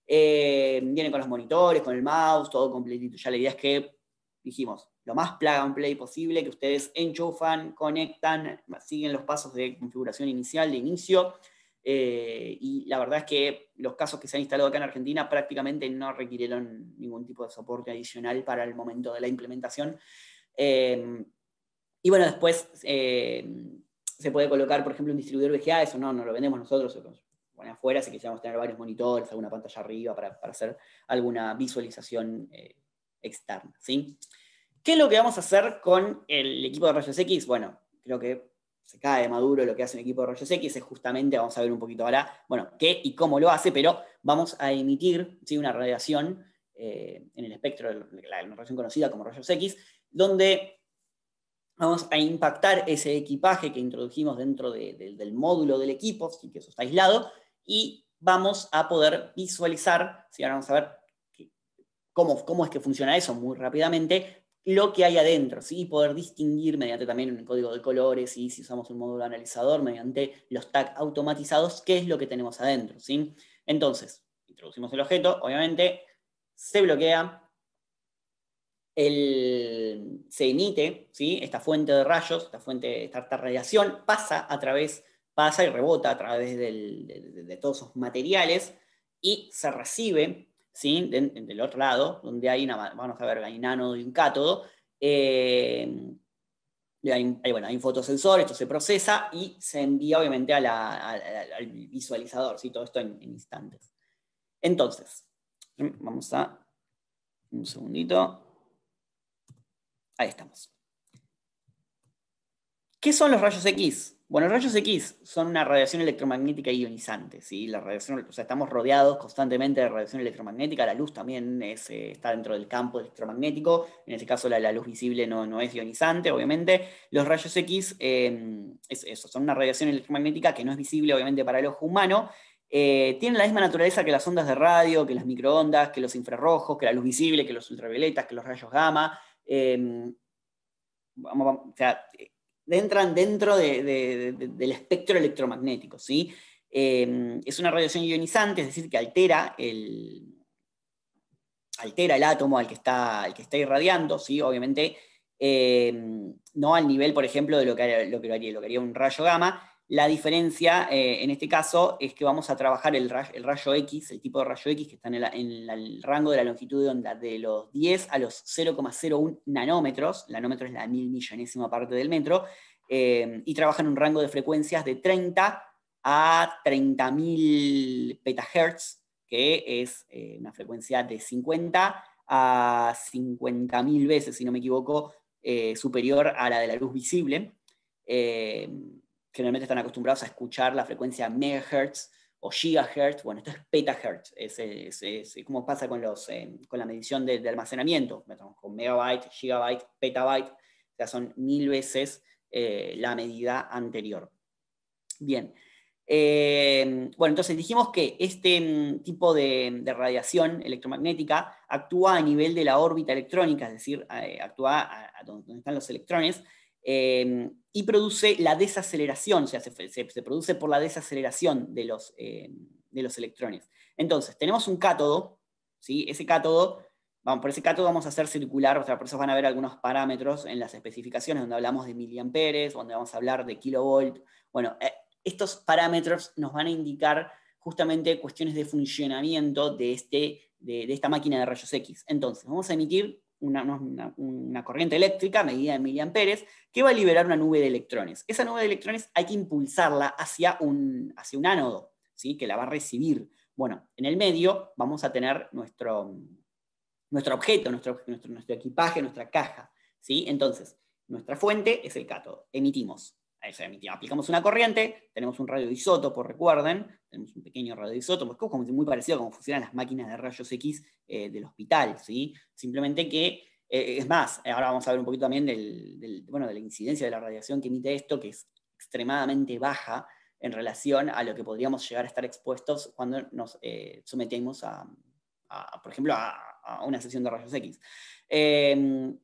Eh, viene con los monitores, con el mouse, todo completito. Ya la idea es que, dijimos, lo más plug and play posible, que ustedes enchufan, conectan, siguen los pasos de configuración inicial, de inicio. Eh, y la verdad es que los casos que se han instalado acá en Argentina prácticamente no requirieron ningún tipo de soporte adicional para el momento de la implementación. Y bueno, después eh, se puede colocar, por ejemplo, un distribuidor VGA, eso no, no lo vendemos nosotros, lo ponen afuera, si quisiéramos tener varios monitores, alguna pantalla arriba para, hacer alguna visualización eh, externa. ¿sí? ¿Qué es lo que vamos a hacer con el equipo de rayos X? Bueno, creo que se cae de maduro lo que hace un equipo de rayos X, es justamente, vamos a ver un poquito ahora, bueno, qué y cómo lo hace, pero vamos a emitir ¿sí? una radiación eh, en el espectro, de la radiación conocida como rayos X, donde vamos a impactar ese equipaje que introdujimos dentro del módulo del equipo, que eso está aislado, y vamos a poder visualizar, si ahora vamos a ver cómo, es que funciona eso muy rápidamente, lo que hay adentro, y poder distinguir mediante también un código de colores y si usamos un módulo analizador, mediante los tags automatizados, qué es lo que tenemos adentro. Entonces, introducimos el objeto, obviamente, se bloquea, el, se emite, ¿sí? esta fuente de rayos, esta fuente, esta, radiación pasa a través, pasa y rebota a través de, todos esos materiales y se recibe, ¿sí? del otro lado, donde hay vamos a ver, hay un ánodo y un cátodo, eh, hay, un fotosensor, esto se procesa y se envía obviamente al visualizador, ¿sí? todo esto en, en instantes. Entonces, vamos a... Un segundito. Ahí estamos. ¿Qué son los rayos X? Bueno, los rayos X son una radiación electromagnética ionizante. La radiación, o sea, estamos rodeados constantemente de radiación electromagnética. La luz también eh, está dentro del campo electromagnético. En este caso, la, luz visible no, no, es ionizante, obviamente. Los rayos X em, eso, son una radiación electromagnética que no es visible, obviamente, para el ojo humano. Eh, tienen la misma naturaleza que las ondas de radio, que las microondas, que los infrarrojos, que la luz visible, que los ultravioletas, que los rayos gamma. Em, entran dentro del espectro electromagnético, ¿sí? Em, es una radiación ionizante, es decir, que altera el, altera el átomo al que está, que está irradiando, ¿sí? Obviamente, em, no al nivel, por ejemplo, de lo que, lo haría, lo que haría un rayo gamma, la diferencia eh, en este caso es que vamos a trabajar el rayo, X, el tipo de rayo X que está en, el, rango de la longitud de onda de los 10 a los 0,01 nanómetros, nanómetro es la mil millonésima parte del metro, eh, y trabajan un rango de frecuencias de 30 a 30.000 petahertz, que es eh, una frecuencia de 50 a 50.000 veces, si no me equivoco, superior a la de la luz visible generalmente están acostumbrados a escuchar la frecuencia megahertz o gigahertz, bueno, esto es petahertz, es, como pasa eh, con, la medición de, almacenamiento, con megabyte, gigabyte, petabyte, o sea, son mil veces eh, la medida anterior. Bien, eh, bueno, entonces dijimos que este mm, tipo de, radiación electromagnética actúa a nivel de la órbita electrónica, es decir, actúa a donde están los electrones, Em, y produce la desaceleración, o se, se, produce por la desaceleración de los, em, de los electrones. Entonces, tenemos un cátodo, ese cátodo, vamos, por ese cátodo vamos a hacer circular, o por eso van a ver algunos parámetros en las especificaciones, donde hablamos de miliamperes, donde vamos a hablar de kilovolt. Bueno, eh, estos parámetros nos van a indicar justamente cuestiones de funcionamiento de, este, de, de esta máquina de rayos X. Entonces, vamos a emitir una, corriente eléctrica medida en miliamperes que va a liberar una nube de electrones. Esa nube de electrones hay que impulsarla hacia un, hacia un ánodo, ¿sí? que la va a recibir. Bueno, en el medio vamos a tener nuestro, nuestro objeto, nuestro, equipaje, nuestra caja. Entonces, nuestra fuente es el cátodo. Emitimos Aplicamos una corriente, tenemos un radioisótopo, recuerden, tenemos un pequeño radioisótopo, es como muy parecido a cómo funcionan las máquinas de rayos X eh, del hospital, ¿sí? Simplemente que, eh, es más, eh, ahora vamos a ver un poquito también del, bueno, de la incidencia de la radiación que emite esto, que es extremadamente baja en relación a lo que podríamos llegar a estar expuestos cuando nos sometemos a, por ejemplo, a, a, una sesión de rayos X. Em,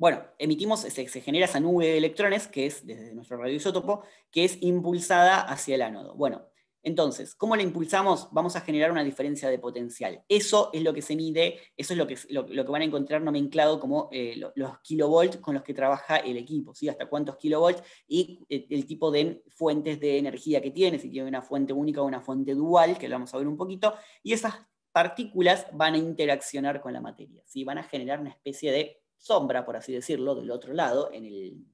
bueno, emitimos, se, genera esa nube de electrones, que es desde nuestro radioisótopo, que es impulsada hacia el ánodo. Bueno, entonces, ¿cómo la impulsamos? Vamos a generar una diferencia de potencial. Eso es lo que se mide, eso es lo que, lo, que van a encontrar nomenclado como eh, los kilovolts con los que trabaja el equipo, ¿sí? Hasta cuántos kilovolts y el, eh, el tipo de fuentes de energía que tiene, si tiene una fuente única o una fuente dual, que lo vamos a ver un poquito, y esas partículas van a interaccionar con la materia, ¿sí? van a generar una especie de sombra, por así decirlo, del otro lado, en el,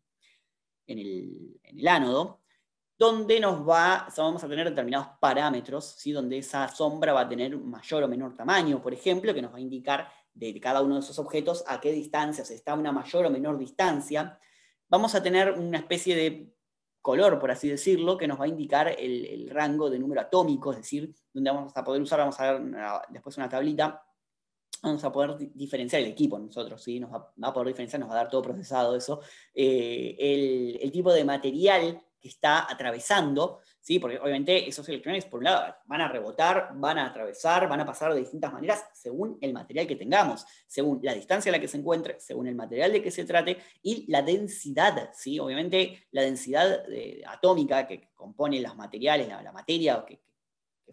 en el, ánodo, donde nos va, vamos a tener determinados parámetros, ¿sí? donde esa sombra va a tener mayor o menor tamaño, por ejemplo, que nos va a indicar de cada uno de esos objetos a qué distancia, está una mayor o menor distancia. Vamos a tener una especie de color, por así decirlo, que nos va a indicar el, rango de número atómico, es decir, donde vamos a poder usar, vamos a ver después una tablita vamos a poder diferenciar el equipo nosotros, ¿sí? nos va, a poder diferenciar, nos va a dar todo procesado eso, eh, el, tipo de material que está atravesando, ¿sí? porque obviamente esos electrones, por un lado, van a rebotar, van a atravesar, van a pasar de distintas maneras según el material que tengamos, según la distancia a la que se encuentre, según el material de que se trate y la densidad, ¿sí? obviamente la densidad eh, atómica que compone los materiales, la, materia que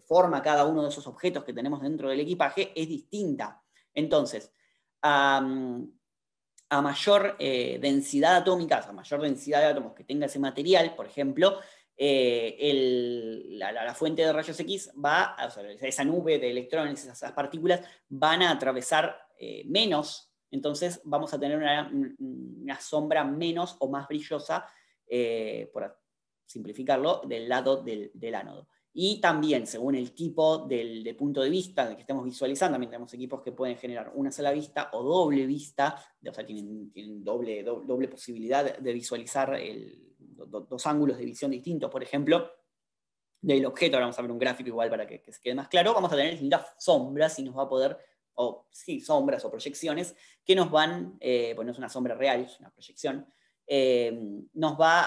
forma cada uno de esos objetos que tenemos dentro del equipaje es distinta. Entonces, a mayor eh, densidad atómica, a mayor densidad de átomos que tenga ese material, por ejemplo, eh, la, fuente de rayos X va, o esa nube de electrones, esas, partículas, van a atravesar eh, menos, entonces vamos a tener una, sombra menos o más brillosa, por simplificarlo, del lado del ánodo. Y también, según el tipo del, punto de vista que estemos visualizando, también tenemos equipos que pueden generar una sola vista o doble vista, o sea, tienen, doble, doble, posibilidad de visualizar el, dos ángulos de visión distintos, por ejemplo, del objeto. Ahora vamos a ver un gráfico igual para que, se quede más claro. Vamos a tener distintas sombras y nos va a poder o sí, sombras o proyecciones que nos van, eh, bueno, es una sombra real, es una proyección, eh, nos va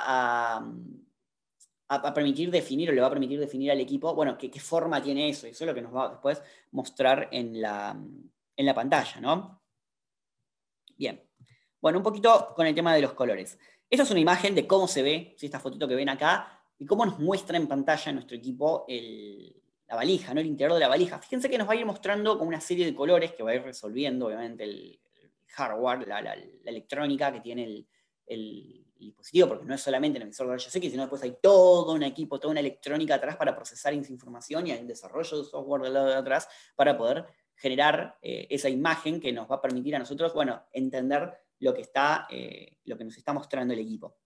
a, a, permitir definir o le va a permitir definir al equipo, bueno, qué, forma tiene eso. Y eso es lo que nos va a después mostrar en la, pantalla, ¿no? Bien. Bueno, un poquito con el tema de los colores. Esta es una imagen de cómo se ve, si esta fotito que ven acá, y cómo nos muestra en pantalla nuestro equipo la valija, ¿no? el interior de la valija. Fíjense que nos va a ir mostrando con una serie de colores que va a ir resolviendo, obviamente, el, hardware, la, electrónica que tiene el, el positivo, porque no es solamente el emisor de rayos X, sino después hay todo un equipo, toda una electrónica atrás para procesar esa información y hay un desarrollo de software del lado de atrás para poder generar eh, esa imagen que nos va a permitir a nosotros, bueno, entender lo que, está, eh, lo que nos está mostrando el equipo.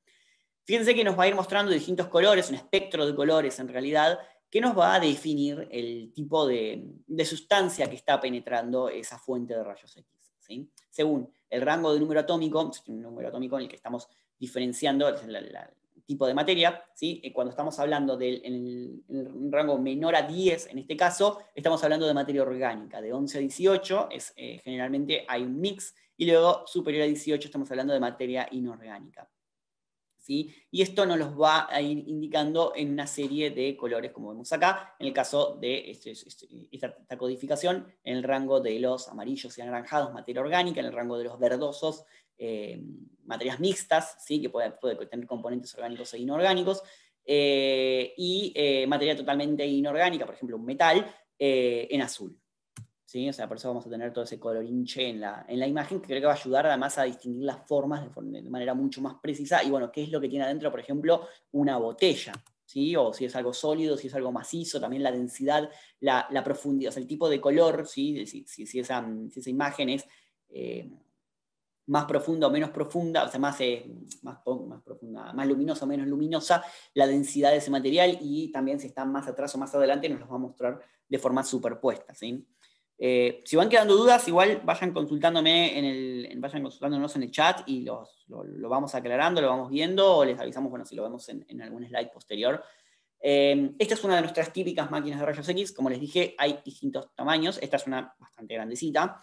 Fíjense que nos va a ir mostrando distintos colores, un espectro de colores en realidad, que nos va a definir el tipo de, sustancia que está penetrando esa fuente de rayos X. Según el rango de número atómico, un número atómico en el que estamos diferenciando el, tipo de materia. ¿sí? Eh, cuando estamos hablando del en rango menor a 10, en este caso, estamos hablando de materia orgánica. De 11 a 18 es, eh, generalmente hay un mix, y luego superior a 18 estamos hablando de materia inorgánica. Y esto nos los va a ir indicando en una serie de colores, como vemos acá, en el caso de este, este, este, esta, codificación, en el rango de los amarillos y anaranjados, materia orgánica, en el rango de los verdosos, eh, materias mixtas, ¿sí? que pueden tener componentes orgánicos e inorgánicos, eh, y eh, materia totalmente inorgánica, por ejemplo, un metal, en azul. ¿sí? por eso vamos a tener todo ese color en la, en la imagen, que creo que va a ayudar además a distinguir las formas de, de manera mucho más precisa, y bueno, qué es lo que tiene adentro, por ejemplo, una botella. ¿Sí? o si es algo sólido, si es algo macizo, también la densidad, la, profundidad, el tipo de color, ¿sí? si, esa, imagen es más profunda o menos profunda, o sea, más, eh, más, más, profunda, más luminosa o menos luminosa, la densidad de ese material y también si está más atrás o más adelante nos los va a mostrar de forma superpuesta. ¿sí? Eh, si van quedando dudas, igual vayan consultándome en el, vayan consultándonos en el chat y lo, vamos aclarando, lo vamos viendo o les avisamos, bueno, si lo vemos en, algún slide posterior. Eh, esta es una de nuestras típicas máquinas de rayos X, como les dije, hay distintos tamaños, esta es una bastante grandecita.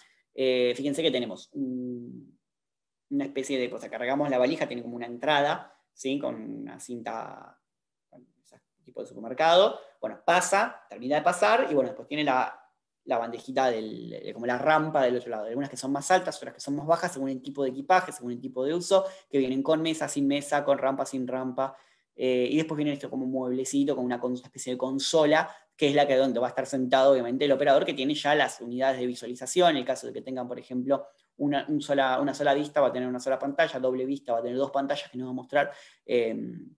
fíjense que tenemos un una especie de, pues sea, cargamos la valija, tiene como una entrada, ¿sí? Con una cinta, tipo de supermercado. Bueno, pasa, termina de pasar y bueno, después tiene la, bandejita, del, como la rampa del otro lado. Algunas que son más altas, otras que son más bajas, según el tipo de equipaje, según el tipo de uso, que vienen con mesa, sin mesa, con rampa, sin rampa. Eh, y después viene esto como un mueblecito, con una, especie de consola, que es la que donde va a estar sentado obviamente el operador que tiene ya las unidades de visualización, en el caso de que tengan, por ejemplo, una, sola, una vista va a tener una sola pantalla, doble vista va a tener dos pantallas que nos va a mostrar, em,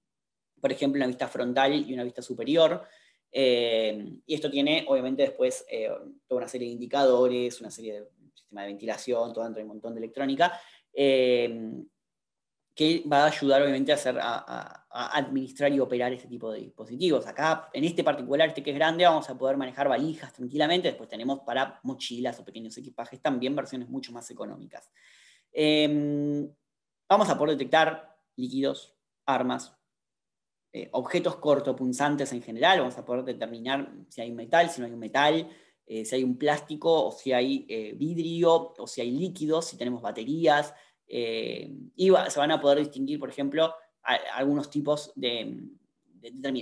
por ejemplo, una vista frontal y una vista superior. Em, y esto tiene, obviamente, después eh, toda una serie de indicadores, una serie de sistema de ventilación, todo dentro de un montón de electrónica. Em, que va a ayudar obviamente a, administrar y operar este tipo de dispositivos. Acá, en este particular, este que es grande, vamos a poder manejar valijas tranquilamente, después tenemos para mochilas o pequeños equipajes también versiones mucho más económicas. Em, vamos a poder detectar líquidos, armas, eh, objetos cortopunzantes en general, vamos a poder determinar si hay metal, si no hay un metal, eh, si hay un plástico o si hay eh, vidrio o si hay líquidos, si tenemos baterías, eh, y se van a poder distinguir, por ejemplo, algunos tipos de,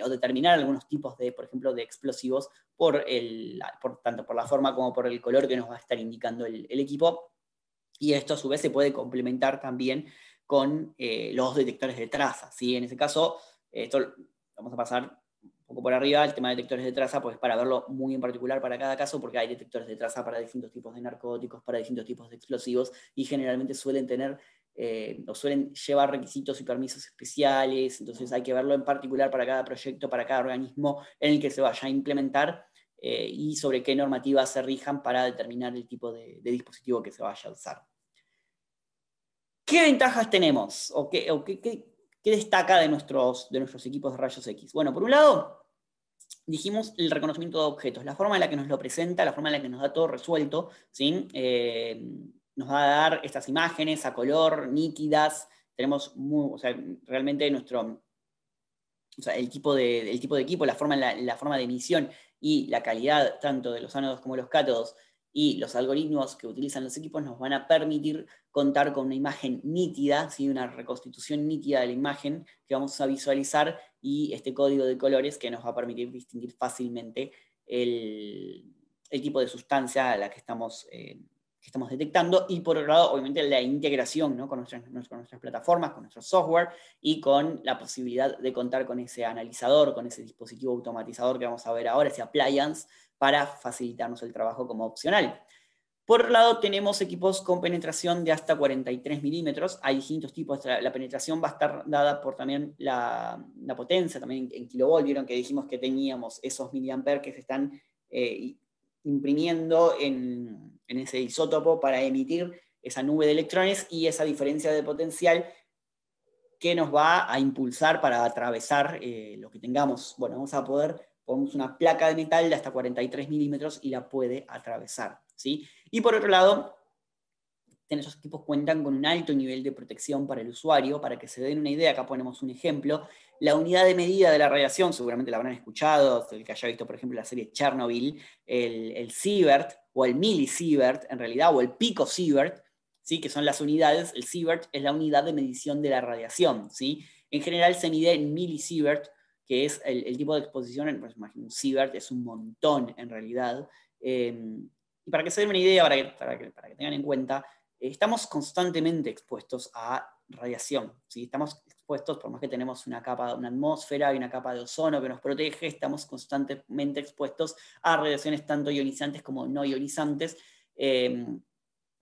o determinar algunos tipos de, por ejemplo, de explosivos por, el, tanto por la forma como por el color que nos va a estar indicando el, equipo. Y esto a su vez se puede complementar también con eh, los detectores de traza. En ese caso, esto vamos a pasar poco por arriba, el tema de detectores de traza, pues para verlo muy en particular para cada caso, porque hay detectores de traza para distintos tipos de narcóticos, para distintos tipos de explosivos, y generalmente suelen tener eh, o suelen llevar requisitos y permisos especiales, entonces hay que verlo en particular para cada proyecto, para cada organismo en el que se vaya a implementar eh, y sobre qué normativas se rijan para determinar el tipo de, dispositivo que se vaya a usar. ¿Qué ventajas tenemos? qué, destaca de nuestros, de nuestros equipos de rayos X? Bueno, por un lado, dijimos el reconocimiento de objetos, la forma en la que nos lo presenta, la forma en la que nos da todo resuelto, eh, nos va a dar estas imágenes a color, nítidas, tenemos realmente nuestro, el tipo de, el tipo de equipo, la forma, la forma de emisión y la calidad tanto de los ánodos como de los cátodos y los algoritmos que utilizan los equipos nos van a permitir contar con una imagen nítida, ¿sí? una reconstitución nítida de la imagen que vamos a visualizar y este código de colores que nos va a permitir distinguir fácilmente el, el tipo de sustancia a la que estamos, eh, estamos detectando y por otro lado, obviamente, la integración ¿no? con, nuestras, con nuestras plataformas, con nuestro software y con la posibilidad de contar con ese analizador, con ese dispositivo automatizador que vamos a ver ahora, ese appliance para facilitarnos el trabajo como opcional. Por otro lado, tenemos equipos con penetración de hasta 43 milímetros. Hay distintos tipos. La penetración va a estar dada por también la, potencia, también en kilovolt. Vieron que dijimos que teníamos esos miliamperes que se están eh, imprimiendo en, ese isótopo para emitir esa nube de electrones y esa diferencia de potencial que nos va a impulsar para atravesar eh, lo que tengamos. Bueno, vamos a poder ponemos una placa de metal de hasta 43 milímetros y la puede atravesar. ¿sí? Y por otro lado, esos equipos cuentan con un alto nivel de protección para el usuario. Para que se den una idea, acá ponemos un ejemplo. La unidad de medida de la radiación, seguramente la habrán escuchado, el que haya visto, por ejemplo, la serie Chernobyl, el, el Sievert o el milisievert, en realidad, o el pico Siebert, ¿sí? que son las unidades. El Sievert es la unidad de medición de la radiación. ¿sí? En general se mide en milisievert que es el, tipo de exposición, pues, imagino, un es un montón en realidad. Em, y para que se den una idea, para que, para que, tengan en cuenta, eh, estamos constantemente expuestos a radiación. Estamos expuestos, por más que tenemos una capa, una atmósfera y una capa de ozono que nos protege, estamos constantemente expuestos a radiaciones tanto ionizantes como no ionizantes. Em,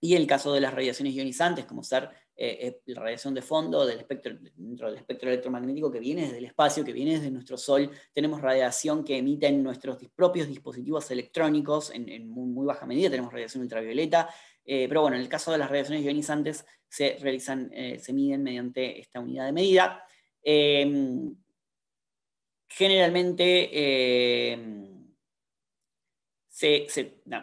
y el caso de las radiaciones ionizantes, como ser eh, eh, la radiación de fondo del espectro, dentro del espectro electromagnético que viene desde el espacio, que viene desde nuestro Sol. Tenemos radiación que emiten nuestros propios dispositivos electrónicos en, muy, baja medida, tenemos radiación ultravioleta, eh, pero bueno, en el caso de las radiaciones ionizantes se, realizan, se miden mediante esta unidad de medida. Em, generalmente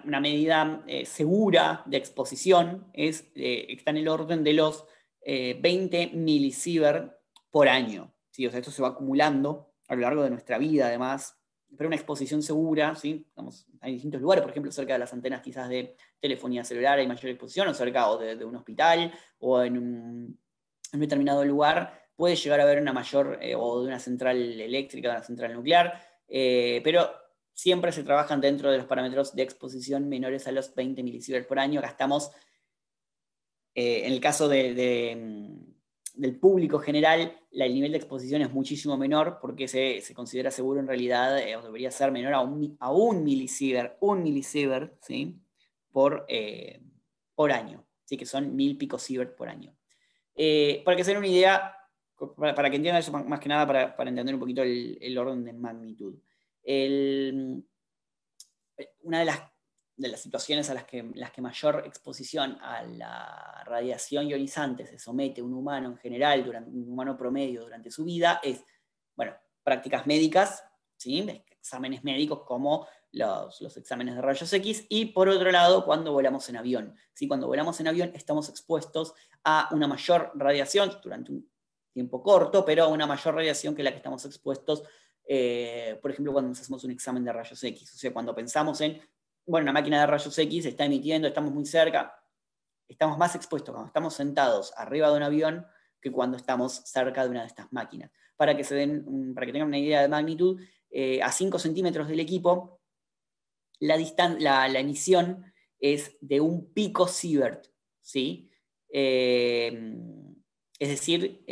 una medida eh, segura de exposición es, eh, está en el orden de los 20 eh, milisievert por año. esto se va acumulando a lo largo de nuestra vida, además. Pero una exposición segura, hay distintos lugares, por ejemplo, cerca de las antenas quizás de telefonía celular hay mayor exposición, o cerca de, un hospital, o en un, determinado lugar puede llegar a haber una mayor, o de una central eléctrica, de una central nuclear, pero siempre se trabajan dentro de los parámetros de exposición menores a los 20 milisieverts por año. Gastamos, eh, en el caso mm, del público general, el nivel de exposición es muchísimo menor porque se, considera seguro en realidad, eh, o debería ser menor a un, a un milisievert, un milisievert, eh, Por, año. Así que son mil picosieverts por año. para que se den una idea, para, que entiendan eso, más que nada para, entender un poquito el orden de magnitud una de las, situaciones a las que, las que mayor exposición a la radiación ionizante se somete un humano en general, durante, un humano promedio durante su vida, es, bueno, prácticas médicas, ¿sí? exámenes médicos como los, exámenes de rayos X, y por otro lado, cuando volamos en avión. ¿sí? Cuando volamos en avión estamos expuestos a una mayor radiación durante un tiempo corto, pero a una mayor radiación que la que estamos expuestos eh, por ejemplo, cuando hacemos un examen de rayos X. O sea, cuando pensamos en, bueno, una máquina de rayos X está emitiendo, estamos muy cerca, estamos más expuestos cuando estamos sentados arriba de un avión que cuando estamos cerca de una de estas máquinas. Para que, se den, para tengan una idea de magnitud, eh, a 5 centímetros del equipo, la, emisión es de un pico sievert, ¿sí? Eh, es decir,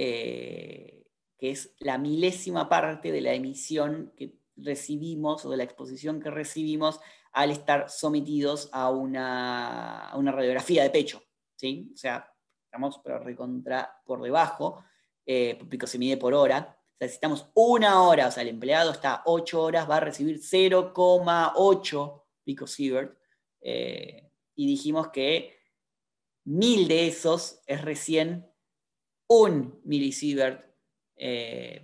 que es la milésima parte de la emisión que recibimos o de la exposición que recibimos al estar sometidos a una, radiografía de pecho. ¿sí? O sea, estamos recontra por debajo, eh, pico se mide por hora. O sea, si una hora, o sea, el empleado está ocho horas, va a recibir 0,8 pico sievert. Eh, y dijimos que mil de esos es recién un milisievert eh,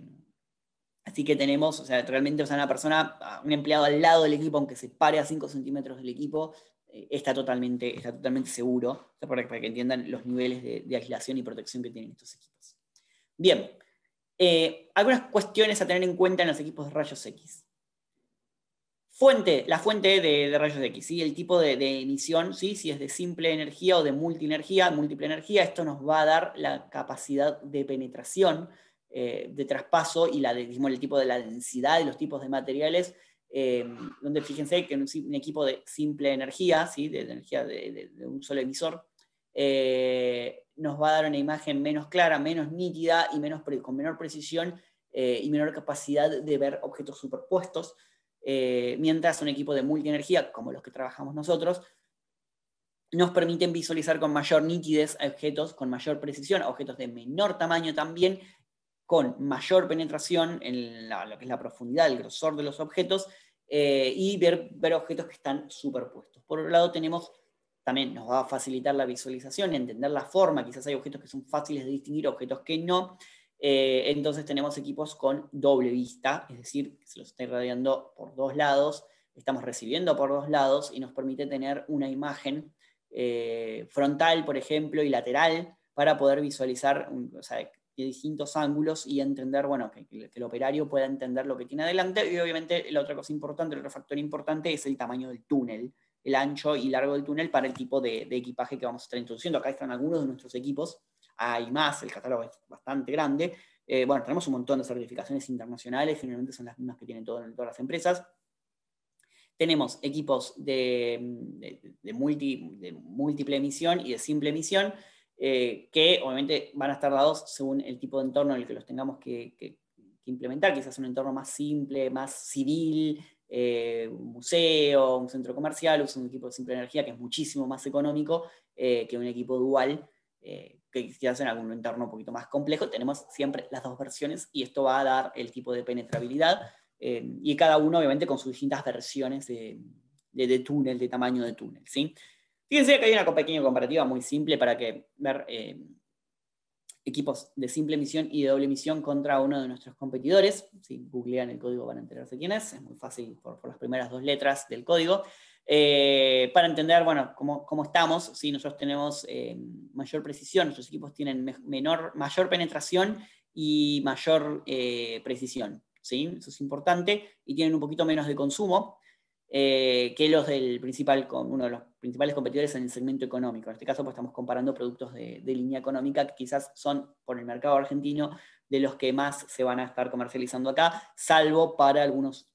así que tenemos, o sea, realmente, o sea, una persona, un empleado al lado del equipo, aunque se pare a 5 centímetros del equipo, eh, está, totalmente, está totalmente seguro, para, que entiendan los niveles de, de, aislación y protección que tienen estos equipos. Bien, eh, algunas cuestiones a tener en cuenta en los equipos de rayos X. Fuente, la fuente de, rayos X, ¿sí? el tipo de, emisión, ¿sí? si es de simple energía o de multienergía, múltiple energía, esto nos va a dar la capacidad de penetración eh, de traspaso y la el tipo de la densidad y los tipos de materiales, em, donde fíjense que un, equipo de simple energía, ¿sí? de, energía de, un solo emisor, eh, nos va a dar una imagen menos clara, menos nítida y menos, con menor precisión eh, y menor capacidad de ver objetos superpuestos, mientras un equipo de multienergía, como los que trabajamos nosotros, nos permiten visualizar con mayor nitidez objetos con mayor precisión, objetos de menor tamaño también con mayor penetración en lo que es la profundidad, el grosor de los objetos, eh, y ver, ver, objetos que están superpuestos. Por otro lado, tenemos, también nos va a facilitar la visualización, entender la forma, quizás hay objetos que son fáciles de distinguir, objetos que no. Eh, entonces tenemos equipos con doble vista, es decir, se los está irradiando por dos lados, estamos recibiendo por dos lados y nos permite tener una imagen eh, frontal, por ejemplo, y lateral para poder visualizar, o de distintos ángulos y entender, bueno, que, el operario pueda entender lo que tiene adelante. Y obviamente la otra cosa importante, el otro factor importante es el tamaño del túnel, el ancho y largo del túnel para el tipo de, equipaje que vamos a estar introduciendo. Acá están algunos de nuestros equipos, hay más, el catálogo es bastante grande. Eh, bueno, tenemos un montón de certificaciones internacionales, generalmente son las mismas que tienen todas las empresas. Tenemos equipos de, de, de múltiple emisión y de simple emisión. Eh, que obviamente van a estar dados según el tipo de entorno en el que los tengamos que, implementar, quizás un entorno más simple, más civil, eh, un museo, un centro comercial, usa un equipo de simple energía que es muchísimo más económico eh, que un equipo dual, que quizás en algún entorno un poquito más complejo. Tenemos siempre las dos versiones y esto va a dar el tipo de penetrabilidad y cada uno obviamente con sus distintas versiones de, de túnel, de tamaño de túnel. ¿sí? Fíjense que hay una pequeña comparativa muy simple para que ver eh, equipos de simple misión y de doble misión contra uno de nuestros competidores. Si googlean el código van a enterarse quién es, es muy fácil por, las primeras dos letras del código. Eh, para entender, bueno, cómo, estamos, si nosotros tenemos eh, mayor precisión, nuestros equipos tienen menor, mayor penetración y mayor precisión, ¿sí? Eso es importante, y tienen un poquito menos de consumo que los del principal, con uno de los principales competidores en el segmento económico. En este caso, pues estamos comparando productos de, línea económica que quizás son, por el mercado argentino, de los que más se van a estar comercializando acá, salvo para algunos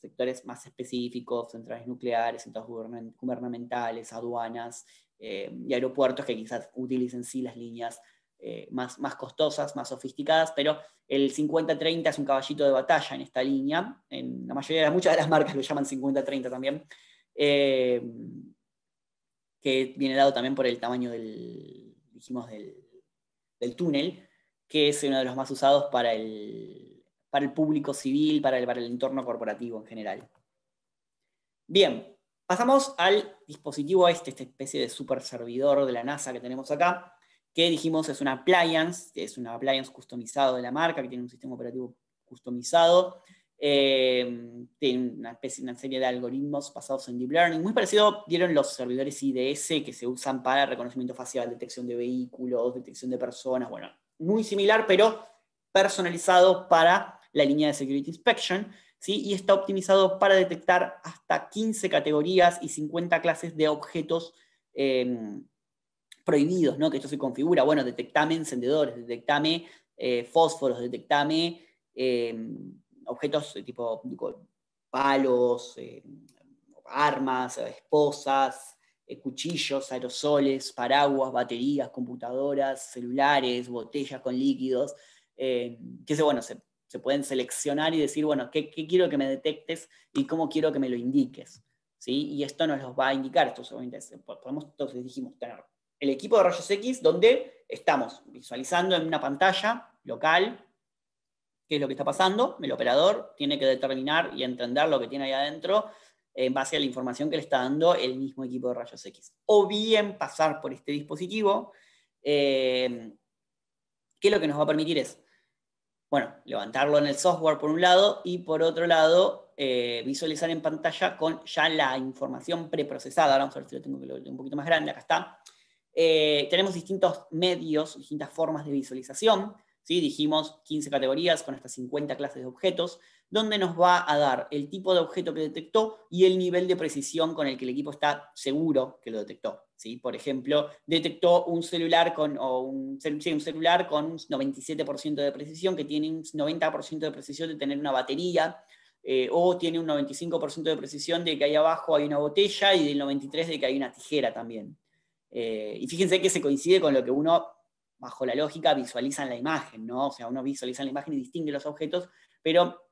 sectores más específicos, centrales nucleares, centros gubernamentales, aduanas eh, y aeropuertos que quizás utilicen sí las líneas eh, más, más, costosas, más sofisticadas, pero el 50-30 es un caballito de batalla en esta línea. En la mayoría muchas de las marcas lo llaman 50-30 también. Eh, que viene dado también por el tamaño del, dijimos, del, túnel, que es uno de los más usados para el, público civil, para el, para el entorno corporativo en general. Bien, pasamos al dispositivo este, esta especie de super servidor de la NASA que tenemos acá, que dijimos es una appliance, es una appliance customizado de la marca, que tiene un sistema operativo customizado, Em, tiene una, especie, una serie de algoritmos basados en deep learning. Muy parecido dieron los servidores IDS que se usan para reconocimiento facial, detección de vehículos, detección de personas. Bueno, muy similar, pero personalizado para la línea de Security Inspection. ¿sí? Y está optimizado para detectar hasta 15 categorías y 50 clases de objetos. Em, prohibidos, ¿no? Que esto se configura. Bueno, detectame encendedores, detectame eh, fósforos, detectame em, objetos eh, tipo palos, eh, armas, eh, esposas, cuchillos, aerosoles, paraguas, baterías, computadoras, celulares, botellas con líquidos, que se, bueno, se, pueden seleccionar y decir, bueno, ¿qué, quiero que me detectes y cómo quiero que me lo indiques? ¿Sí? Y esto nos los va a indicar, podemos, entonces dijimos, tener el equipo de rayos X donde estamos visualizando en una pantalla local qué es lo que está pasando. El operador tiene que determinar y entender lo que tiene ahí adentro en base a la información que le está dando el mismo equipo de rayos X. O bien pasar por este dispositivo, eh, que lo que nos va a permitir es, bueno, levantarlo en el software por un lado y por otro lado eh, visualizar en pantalla con ya la información preprocesada. Ahora vamos a ver si lo tengo que un poquito más grande, acá está. Eh, tenemos distintos medios, distintas formas de visualización. Dijimos 15 categorías con hasta 50 clases de objetos, donde nos va a dar el tipo de objeto que detectó y el nivel de precisión con el que el equipo está seguro que lo detectó. Por ejemplo, detectó un celular con, un, un, celular con un 97% de precisión, que tiene un 90% de precisión de tener una batería, eh, o tiene un 95% de precisión de que ahí abajo hay una botella y del 93% de que hay una tijera también. Eh, y fíjense que se coincide con lo que uno bajo la lógica, visualizan la imagen, ¿no? O sea, uno visualiza la imagen y distingue los objetos, pero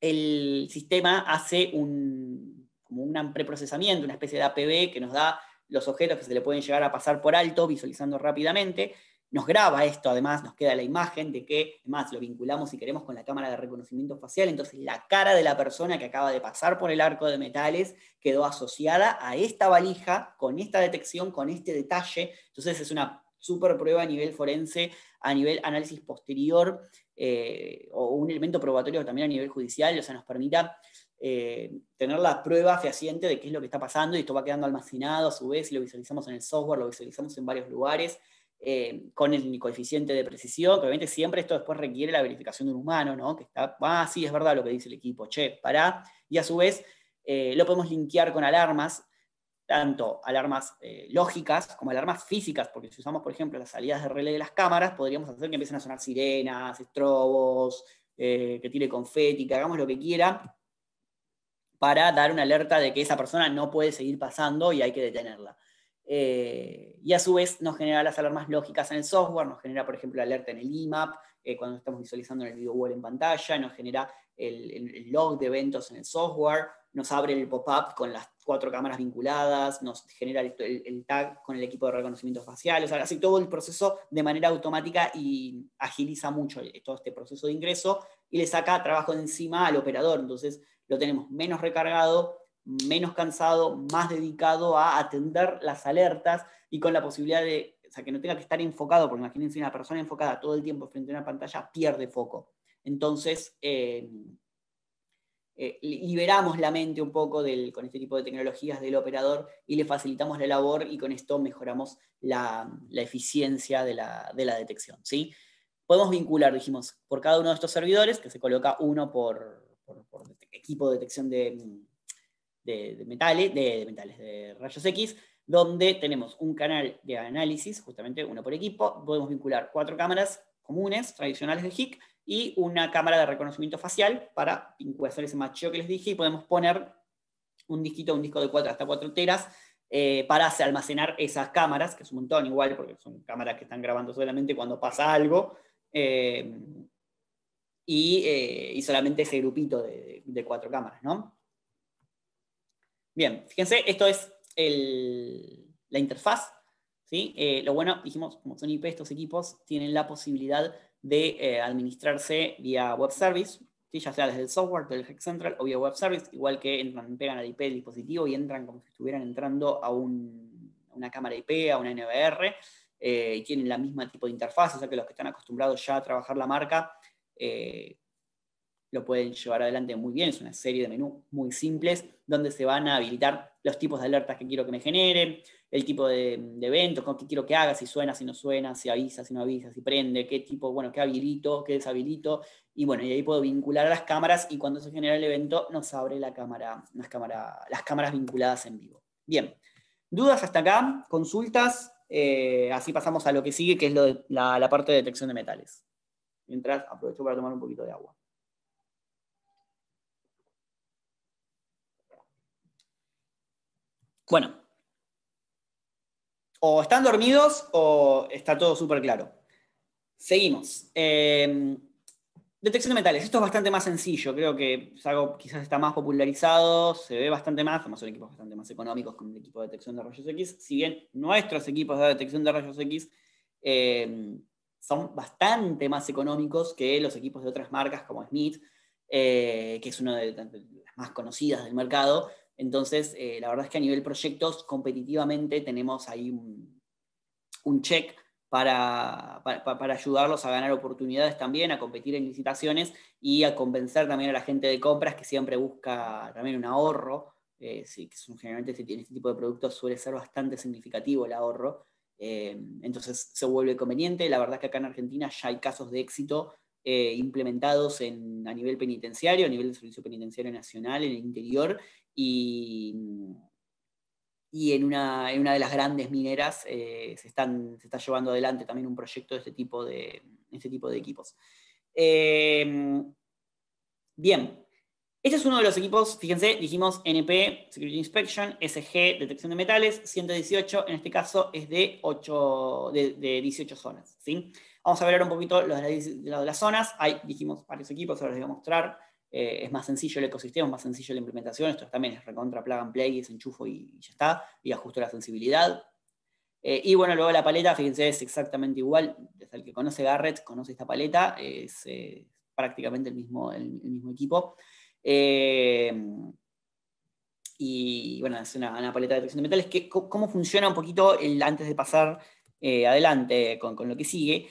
el sistema hace un, como un preprocesamiento, una especie de APB que nos da los objetos que se le pueden llegar a pasar por alto, visualizando rápidamente. Nos graba esto, además, nos queda la imagen de que, además, lo vinculamos si queremos con la cámara de reconocimiento facial. Entonces, la cara de la persona que acaba de pasar por el arco de metales quedó asociada a esta valija, con esta detección, con este detalle. Entonces, es una super prueba a nivel forense, a nivel análisis posterior, eh, o un elemento probatorio también a nivel judicial, o sea, nos permita eh, tener la prueba fehaciente de qué es lo que está pasando y esto va quedando almacenado a su vez lo visualizamos en el software, lo visualizamos en varios lugares. Eh, con el coeficiente de precisión, obviamente siempre esto después requiere la verificación de un humano, ¿no? Que está, ah, sí, es verdad lo que dice el equipo, che, pará, y a su vez lo podemos linkear con alarmas tanto alarmas eh, lógicas como alarmas físicas, porque si usamos, por ejemplo, las salidas de relé de las cámaras, podríamos hacer que empiecen a sonar sirenas, estrobos, eh, que tire confeti, que hagamos lo que quiera, para dar una alerta de que esa persona no puede seguir pasando y hay que detenerla. Eh, y a su vez nos genera las alarmas lógicas en el software, nos genera, por ejemplo, la alerta en el IMAP, eh, cuando estamos visualizando en el video wall en pantalla, nos genera el, log de eventos en el software, nos abre el pop-up con las cuatro cámaras vinculadas, nos genera el, tag con el equipo de reconocimiento facial, o sea, hace todo el proceso de manera automática y agiliza mucho todo este proceso de ingreso y le saca trabajo de encima al operador. Entonces lo tenemos menos recargado, menos cansado, más dedicado a atender las alertas y con la posibilidad de o sea, que no tenga que estar enfocado, porque imagínense una persona enfocada todo el tiempo frente a una pantalla, pierde foco. Entonces, eh, eh, liberamos la mente un poco con este tipo de tecnologías del operador y le facilitamos la labor y con esto mejoramos la, eficiencia de la, detección. Podemos vincular, dijimos, por cada uno de estos servidores, que se coloca uno por, equipo de detección de metales, de metales, de rayos X, donde tenemos un canal de análisis, justamente uno por equipo, podemos vincular cuatro cámaras comunes, tradicionales de HIC, y una cámara de reconocimiento facial para hacer ese macho que les dije, y podemos poner un disquito, un disco de cuatro hasta cuatro teras, eh, para almacenar esas cámaras, que es un montón igual, porque son cámaras que están grabando solamente cuando pasa algo, eh, eh, y, solamente ese grupito de, de cuatro cámaras, ¿no? Bien, fíjense, esto es la interfaz. ¿sí? Eh, lo bueno, dijimos, como son IP, estos equipos tienen la posibilidad de eh, administrarse vía web service, ya sea desde el software, del Hack Central o vía web service, igual que entran, pegan al IP del dispositivo y entran como si estuvieran entrando a una cámara IP, a una NVR eh, y tienen la misma tipo de interfaz, o sea que los que están acostumbrados ya a trabajar la marca lo pueden llevar adelante muy bien. Es una serie de menús muy simples donde se van a habilitar los tipos de alertas que quiero que me generen, el tipo de, eventos, con qué quiero que haga, si suena, si no suena, si avisa, si no avisa, si prende, qué tipo, bueno, qué habilito, qué deshabilito. Y bueno, y ahí puedo vincular a las cámaras y cuando se genera el evento nos abre la cámara, las, cámaras las cámaras vinculadas en vivo. Bien, dudas hasta acá, consultas, eh, así pasamos a lo que sigue, que es la parte de detección de metales. Mientras aprovecho para tomar un poquito de agua. Bueno, o están dormidos o está todo súper claro. Seguimos. Em, detección de metales. Esto es bastante más sencillo. Creo que algo quizás está más popularizado, se ve bastante más. somos son equipos bastante más económicos con el equipo de detección de rayos X. Si bien nuestros equipos de detección de rayos X em, son bastante más económicos que los equipos de otras marcas como Smith, eh, que es una de las más conocidas del mercado, entonces, eh, la verdad es que a nivel proyectos, competitivamente tenemos ahí un, check para, ayudarlos a ganar oportunidades también, a competir en licitaciones y a convencer también a la gente de compras que siempre busca también un ahorro. Eh, que generalmente si tiene este tipo de productos suele ser bastante significativo el ahorro. Eh, entonces se vuelve conveniente. La verdad es que acá en Argentina ya hay casos de éxito implementados en, a nivel penitenciario, a nivel del Servicio Penitenciario Nacional, en el interior, y, en, una, de las grandes mineras eh, se, está llevando adelante también un proyecto de este tipo de, este equipos. Eh, bien, este es uno de los equipos, fíjense, dijimos NP, Security Inspection, SG, detección de metales, 118, en este caso es de, 18 zonas. ¿sí? Vamos a hablar ahora un poquito de, las, zonas, hay, dijimos, varios equipos, ahora les voy a mostrar. Eh, es más sencillo el ecosistema, es más sencillo la implementación, esto también es recontra plug and play, es enchufo y, ya está, y ajusto la sensibilidad. Eh, y bueno, luego la paleta, fíjense, es exactamente igual, desde el que conoce Garrett, conoce esta paleta, es eh, prácticamente el mismo, el, mismo equipo. y bueno, es una, paleta de detección de metales. ¿Cómo funciona un poquito antes de pasar adelante con, con, lo que sigue?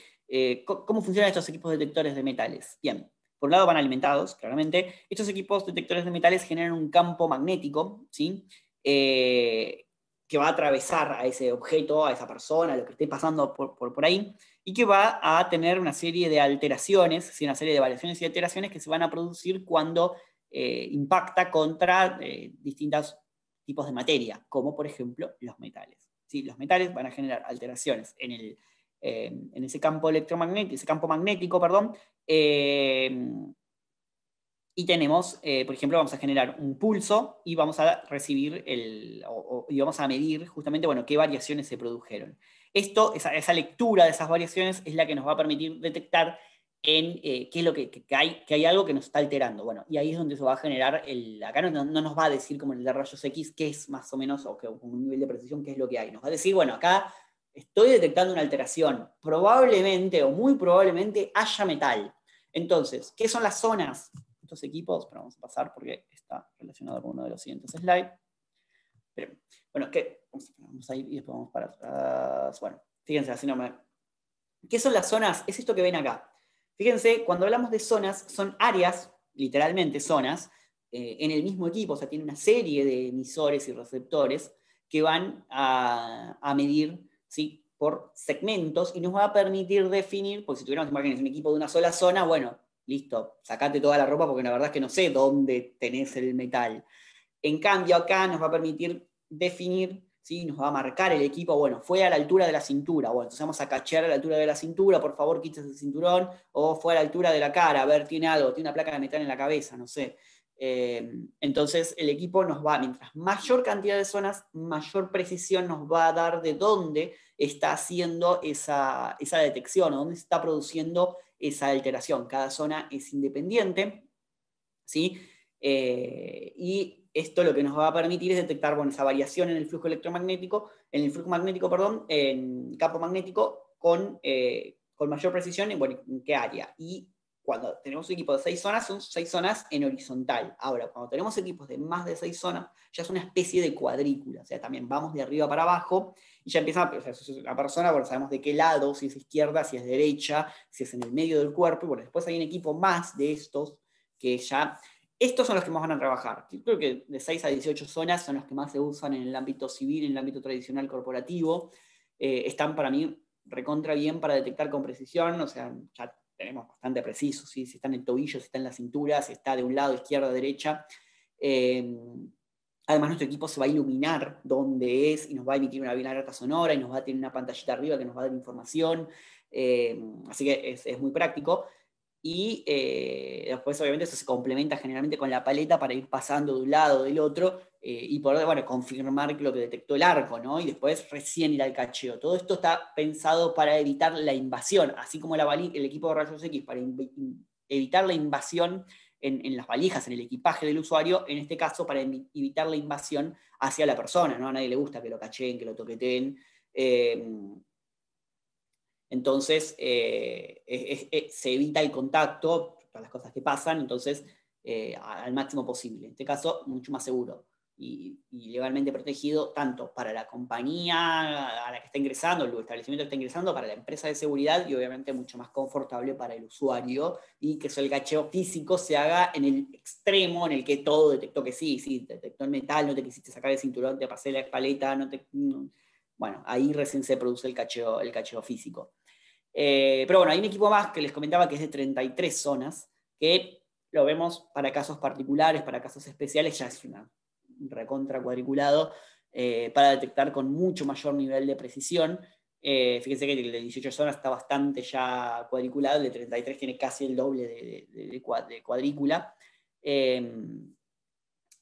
¿Cómo funcionan estos equipos detectores de metales? Bien, por un lado van alimentados, claramente. Estos equipos detectores de metales generan un campo magnético, ¿sí? Eh, que va a atravesar a ese objeto, a esa persona, a lo que esté pasando por, por, por ahí, y que va a tener una serie de alteraciones, una serie de variaciones y alteraciones que se van a producir cuando eh, impacta contra eh, distintos tipos de materia, como por ejemplo los metales. ¿sí? Los metales van a generar alteraciones en el en ese campo electromagnético, ese campo magnético, perdón, eh, y tenemos, eh, por ejemplo, vamos a generar un pulso y vamos a recibir y vamos a medir justamente, bueno, qué variaciones se produjeron. Esto, esa, lectura de esas variaciones es la que nos va a permitir detectar en eh, qué es lo que, hay, que hay algo que nos está alterando. Bueno, y ahí es donde se va a generar el, acá no, nos va a decir como en el de rayos X qué es más o menos, o que, un nivel de precisión, qué es lo que hay. Nos va a decir, bueno, acá estoy detectando una alteración, probablemente o muy probablemente haya metal. Entonces, ¿qué son las zonas? Estos equipos, pero vamos a pasar porque está relacionado con uno de los siguientes slides. bueno, ¿qué? Vamos y después vamos para Bueno, fíjense, ¿Qué son las zonas? Es esto que ven acá. Fíjense, cuando hablamos de zonas, son áreas, literalmente zonas, eh, en el mismo equipo, o sea, tiene una serie de emisores y receptores que van a medir ¿sí? por segmentos y nos va a permitir definir, porque si tuviéramos, imágenes, un equipo de una sola zona, bueno, listo, sacate toda la ropa porque la verdad es que no sé dónde tenés el metal. En cambio, acá nos va a permitir definir, ¿sí? nos va a marcar el equipo, bueno, fue a la altura de la cintura, bueno, entonces vamos a cachear a la altura de la cintura, por favor, quítese el cinturón, o fue a la altura de la cara, a ver, tiene algo, tiene una placa de metal en la cabeza, no sé. Eh, entonces el equipo nos va, mientras mayor cantidad de zonas, mayor precisión nos va a dar de dónde está haciendo esa, detección o dónde está produciendo esa alteración. Cada zona es independiente, ¿sí? Eh, y esto lo que nos va a permitir es detectar esa variación en el flujo electromagnético, en el flujo magnético, perdón, en campo magnético con, eh, con mayor precisión en, en qué área. Y cuando tenemos un equipo de seis zonas, son seis zonas en horizontal. Ahora, cuando tenemos equipos de más de seis zonas, ya es una especie de cuadrícula. O sea, también vamos de arriba para abajo y ya empieza o sea, la persona, bueno, sabemos de qué lado, si es izquierda, si es derecha, si es en el medio del cuerpo. Y bueno, después hay un equipo más de estos que ya. Estos son los que más van a trabajar. Yo creo que de seis a 18 zonas son los que más se usan en el ámbito civil, en el ámbito tradicional corporativo. Eh, están para mí recontra bien para detectar con precisión, o sea, ya tenemos bastante preciso, si está en el tobillo, si está en la cintura, si está de un lado, izquierda, derecha. Eh, además, nuestro equipo se va a iluminar dónde es y nos va a emitir una grata sonora y nos va a tener una pantallita arriba que nos va a dar información. Eh, así que es, muy práctico. Y eh, después, obviamente, eso se complementa generalmente con la paleta para ir pasando de un lado, o del otro, eh, y poder confirmar lo que detectó el arco, ¿no? Y después recién ir al cacheo. Todo esto está pensado para evitar la invasión, así como el equipo de rayos X para evitar la invasión en, las valijas, en el equipaje del usuario, en este caso para evitar la invasión hacia la persona, ¿no? A nadie le gusta que lo cacheen, que lo toqueteen. Em, entonces, eh, se evita el contacto, todas las cosas que pasan, entonces, eh, al máximo posible. En este caso, mucho más seguro y, legalmente protegido tanto para la compañía a la que está ingresando, el establecimiento que está ingresando, para la empresa de seguridad y obviamente mucho más confortable para el usuario y que eso el cacheo físico se haga en el extremo en el que todo detectó que sí, sí, detectó el metal, no te quisiste sacar el cinturón, te pasé la paleta no bueno, ahí recién se produce el cacheo, el físico. Eh, pero bueno, hay un equipo más que les comentaba que es de 33 zonas, que lo vemos para casos particulares, para casos especiales, ya es una recontra cuadriculado, eh, para detectar con mucho mayor nivel de precisión. Eh, fíjense que el de 18 zonas está bastante ya cuadriculado, el de 33 tiene casi el doble de, cuadrícula. Em,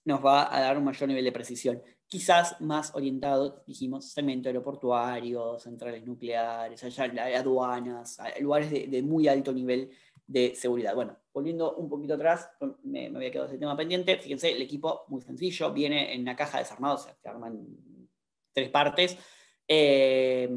nos va a dar un mayor nivel de precisión. Quizás más orientado, dijimos, cemento aeroportuario, centrales nucleares, aduanas, lugares de, de muy alto nivel de seguridad. Bueno, volviendo un poquito atrás, me, había quedado ese tema pendiente. Fíjense, el equipo muy sencillo, viene en una caja desarmada, o sea, se arma en tres partes. Eh,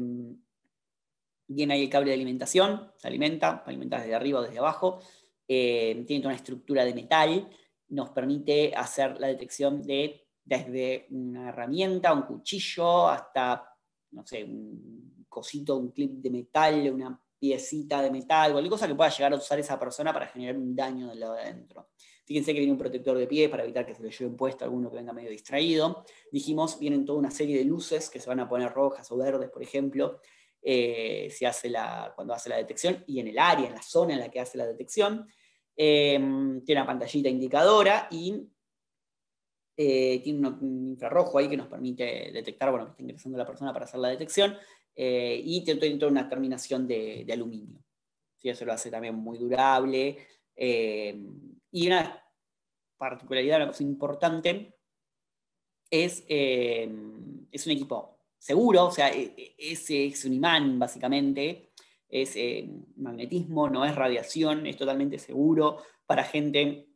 viene ahí el cable de alimentación, se alimenta, alimenta desde arriba o desde abajo. Eh, tiene toda una estructura de metal, nos permite hacer la detección de desde una herramienta, un cuchillo, hasta, no sé, un cosito, un clip de metal, una piecita de metal, cualquier cosa que pueda llegar a usar esa persona para generar un daño del lado de adentro. Fíjense que viene un protector de pies para evitar que se lo lleven puesto a alguno que venga medio distraído. Dijimos, vienen toda una serie de luces que se van a poner rojas o verdes, por ejemplo, eh, hace cuando hace la detección y en el área, en la zona en la que hace la detección. Em, tiene una pantallita indicadora y eh, tiene un infrarrojo ahí que nos permite detectar, bueno, que está ingresando la persona para hacer la detección eh, y tiene toda una terminación de, aluminio. Eso lo hace también muy durable. Eh, y una particularidad, una cosa importante, es, eh, es un equipo seguro, o sea, e, e, es, es un imán básicamente, es eh, magnetismo, no es radiación, es totalmente seguro para gente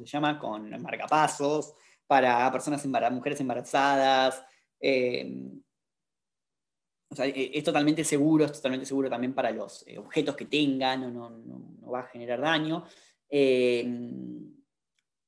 se llama? Con marcapasos, para personas embarazadas, mujeres embarazadas. Em, e-, es totalmente seguro, es totalmente seguro también para los eh, objetos que tengan, no, va a generar daño. Em,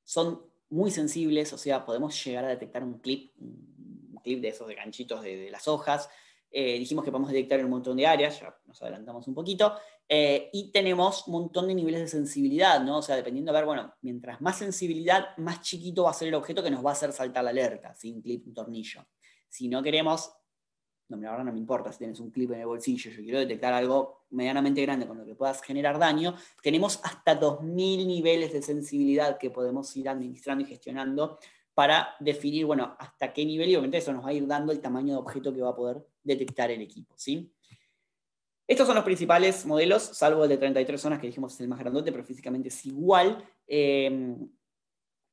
son muy sensibles, o sea, podemos llegar a detectar un clip, un clip de esos de ganchitos de, las hojas. Eh, dijimos que podemos detectar en un montón de áreas, ya nos adelantamos un poquito. Eh, y tenemos un montón de niveles de sensibilidad, ¿no? O sea, dependiendo, a ver, bueno, mientras más sensibilidad, más chiquito va a ser el objeto que nos va a hacer saltar la alerta, sin un clip, un tornillo. Si no queremos, no, ahora no me importa si tienes un clip en el bolsillo, yo quiero detectar algo medianamente grande con lo que puedas generar daño, tenemos hasta 2.000 niveles de sensibilidad que podemos ir administrando y gestionando para definir, bueno, hasta qué nivel, y obviamente eso nos va a ir dando el tamaño de objeto que va a poder detectar el equipo, ¿sí? Estos son los principales modelos, salvo el de 33 zonas que dijimos es el más grandote, pero físicamente es igual. Em,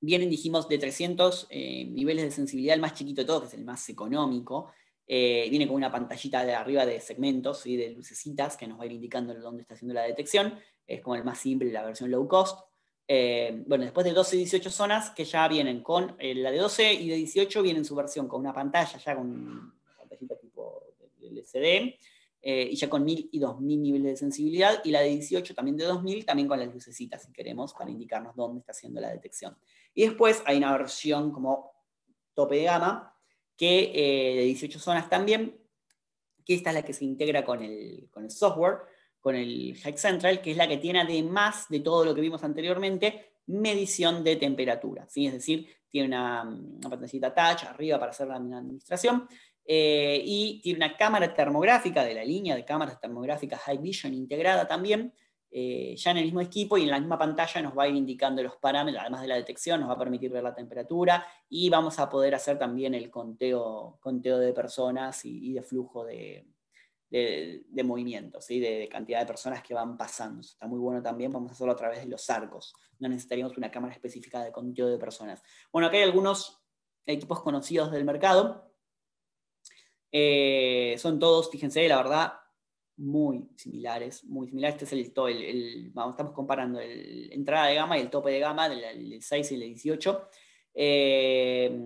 vienen, dijimos, de 300 eh, niveles de sensibilidad, el más chiquito de todos, que es el más económico. Eh, viene con una pantallita de arriba de segmentos y de lucecitas que nos va a ir indicando dónde está haciendo la detección. Es como el más simple, la versión low cost. Em, bueno, después de 12 y 18 zonas, que ya vienen con eh, la de 12 y de 18, vienen su versión con una pantalla, ya con una pantallita tipo LCD, eh, y ya con 1000 y 2000 niveles de sensibilidad, y la de 18 también de 2000, también con las lucecitas, si queremos, para indicarnos dónde está haciendo la detección. Y después hay una versión como tope de gama, que eh, de 18 zonas también, que esta es la que se integra con el, software, con el Hike Central, que es la que tiene además de todo lo que vimos anteriormente, medición de temperatura, es decir, tiene una, una pantallita touch arriba para hacer la administración, eh, y tiene una cámara termográfica de la línea de cámaras termográficas High Vision integrada también, eh, ya en el mismo equipo y en la misma pantalla nos va a ir indicando los parámetros, además de la detección, nos va a permitir ver la temperatura y vamos a poder hacer también el conteo, conteo de personas y, de flujo de, movimientos, de de, cantidad de personas que van pasando. está muy bueno también, vamos a hacerlo a través de los arcos, no necesitaríamos una cámara específica de conteo de personas. Bueno, acá hay algunos equipos conocidos del mercado. Eh, son todos, fíjense, la verdad, muy similares, muy similares. Este es el, estamos comparando el entrada de gama y el tope de gama, del 6 y el 18. Eh,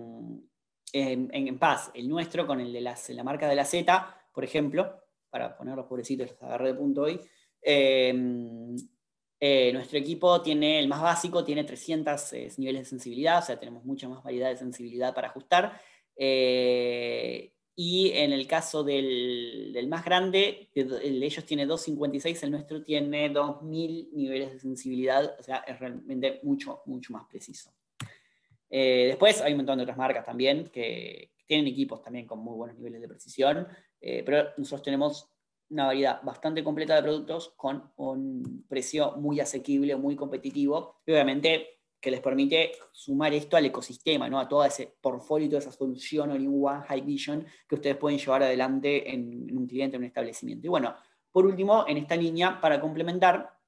en, paz, el nuestro con el de las, la marca de la Z, por ejemplo, para poner los pobrecitos, los de punto hoy. Eh, nuestro equipo tiene, el más básico, tiene 300 niveles de sensibilidad, o sea, tenemos mucha más variedad de sensibilidad para ajustar. Y en el caso del, más grande, el de ellos tiene 256, el nuestro tiene 2000 niveles de sensibilidad, o sea, es realmente mucho, mucho más preciso. Eh, después hay un montón de otras marcas también que tienen equipos también con muy buenos niveles de precisión, eh, pero nosotros tenemos una variedad bastante completa de productos con un precio muy asequible, muy competitivo y obviamente que les permite sumar esto al ecosistema, ¿no? a todo ese portfolio y toda esa solución all High Vision que ustedes pueden llevar adelante en, un cliente, en un establecimiento. Y bueno, por último, en esta línea, para complementar,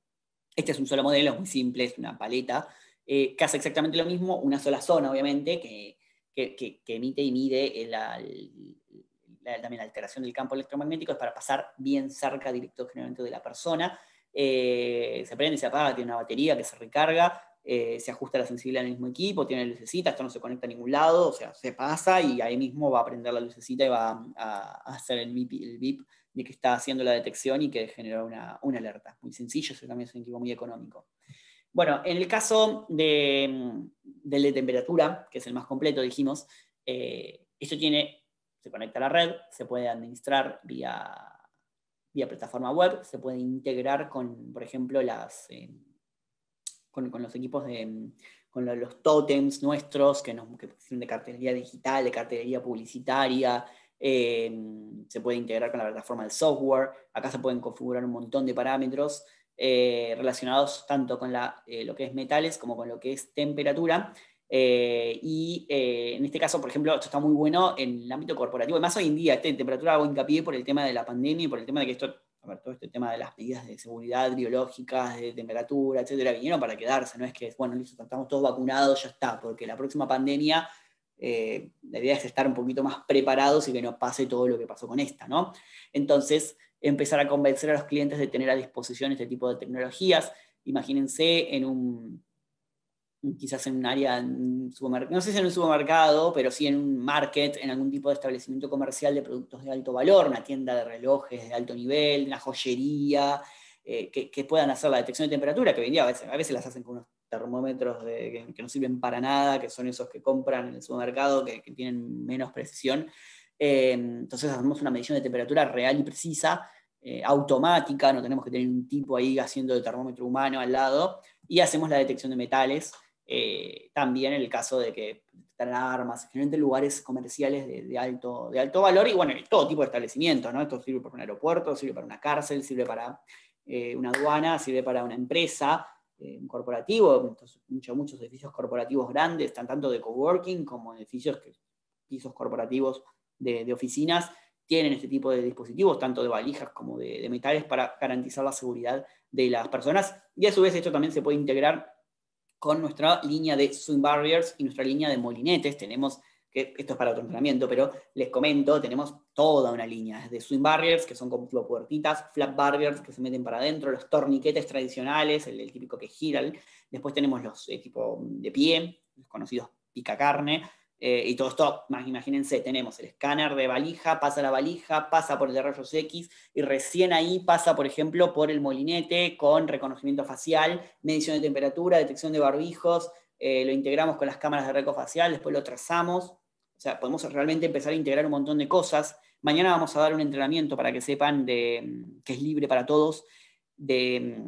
este es un solo modelo, es muy simple, es una paleta, eh, que hace exactamente lo mismo, una sola zona, obviamente, que, emite y mide la, también la alteración del campo electromagnético, es para pasar bien cerca directo generalmente de la persona. Eh, se prende, se apaga, tiene una batería que se recarga, eh, se ajusta la sensibilidad del mismo equipo, tiene lucecita, esto no se conecta a ningún lado, o sea, se pasa y ahí mismo va a prender la lucecita y va a, hacer el VIP, el de que está haciendo la detección y que genera una, alerta. Muy sencillo, eso también es un equipo muy económico. Bueno, en el caso de, del de temperatura, que es el más completo, dijimos, eh, esto tiene, se conecta a la red, se puede administrar vía, plataforma web, se puede integrar con, por ejemplo, las, eh, con, los equipos de mm, con los, los nuestros que nos son de cartelería digital, de cartelería publicitaria, eh, mm, se puede integrar con la plataforma del software, acá se pueden configurar un montón de parámetros eh, relacionados tanto con eh, lo que es metales como con lo que es temperatura. y en este caso, por ejemplo, esto está muy bueno en el ámbito corporativo. Además, hoy en día, este, en temperatura hago hincapié por el tema de la pandemia y por el tema de que esto todo este tema de las medidas de seguridad biológicas, de temperatura, etcétera, vinieron para quedarse, no es que, bueno, listo, estamos todos vacunados, ya está, porque la próxima pandemia, eh, la idea es estar un poquito más preparados y que no pase todo lo que pasó con esta, ¿no? Entonces, empezar a convencer a los clientes de tener a disposición este tipo de tecnologías, imagínense en un quizás en un área, no sé si en un supermercado, pero sí en un market, en algún tipo de establecimiento comercial de productos de alto valor, una tienda de relojes de alto nivel, una joyería, eh, que, puedan hacer la detección de temperatura, que hoy a veces, a veces las hacen con unos termómetros que, no sirven para nada, que son esos que compran en el supermercado, que, tienen menos precisión. Eh, entonces hacemos una medición de temperatura real y precisa, eh, automática, no tenemos que tener un tipo ahí haciendo el termómetro humano al lado, y hacemos la detección de metales eh, también en el caso de que Están armas, generalmente lugares comerciales de, alto, de alto valor y bueno, todo tipo de establecimientos, ¿no? Esto sirve para un aeropuerto, sirve para una cárcel, sirve para eh, una aduana, sirve para una empresa, eh, un corporativo, muchos, muchos edificios corporativos grandes, tanto de coworking como edificios pisos corporativos de, oficinas, tienen este tipo de dispositivos, tanto de valijas como de, de metales, para garantizar la seguridad de las personas. Y a su vez esto también se puede integrar con nuestra línea de swing barriers y nuestra línea de molinetes. Tenemos, que esto es para otro entrenamiento, pero les comento, tenemos toda una línea, de swing barriers, que son como puertitas, Flat barriers que se meten para adentro, los torniquetes tradicionales, el, típico que gira, después tenemos los eh, de pie, los conocidos pica carne, eh, y todo esto, imagínense, tenemos el escáner de valija, pasa la valija, pasa por el de rayos X y recién ahí pasa, por ejemplo, por el molinete con reconocimiento facial, medición de temperatura, detección de barbijos, eh, lo integramos con las cámaras de reco facial, después lo trazamos. O sea, podemos realmente empezar a integrar un montón de cosas. Mañana vamos a dar un entrenamiento para que sepan de, que es libre para todos, de,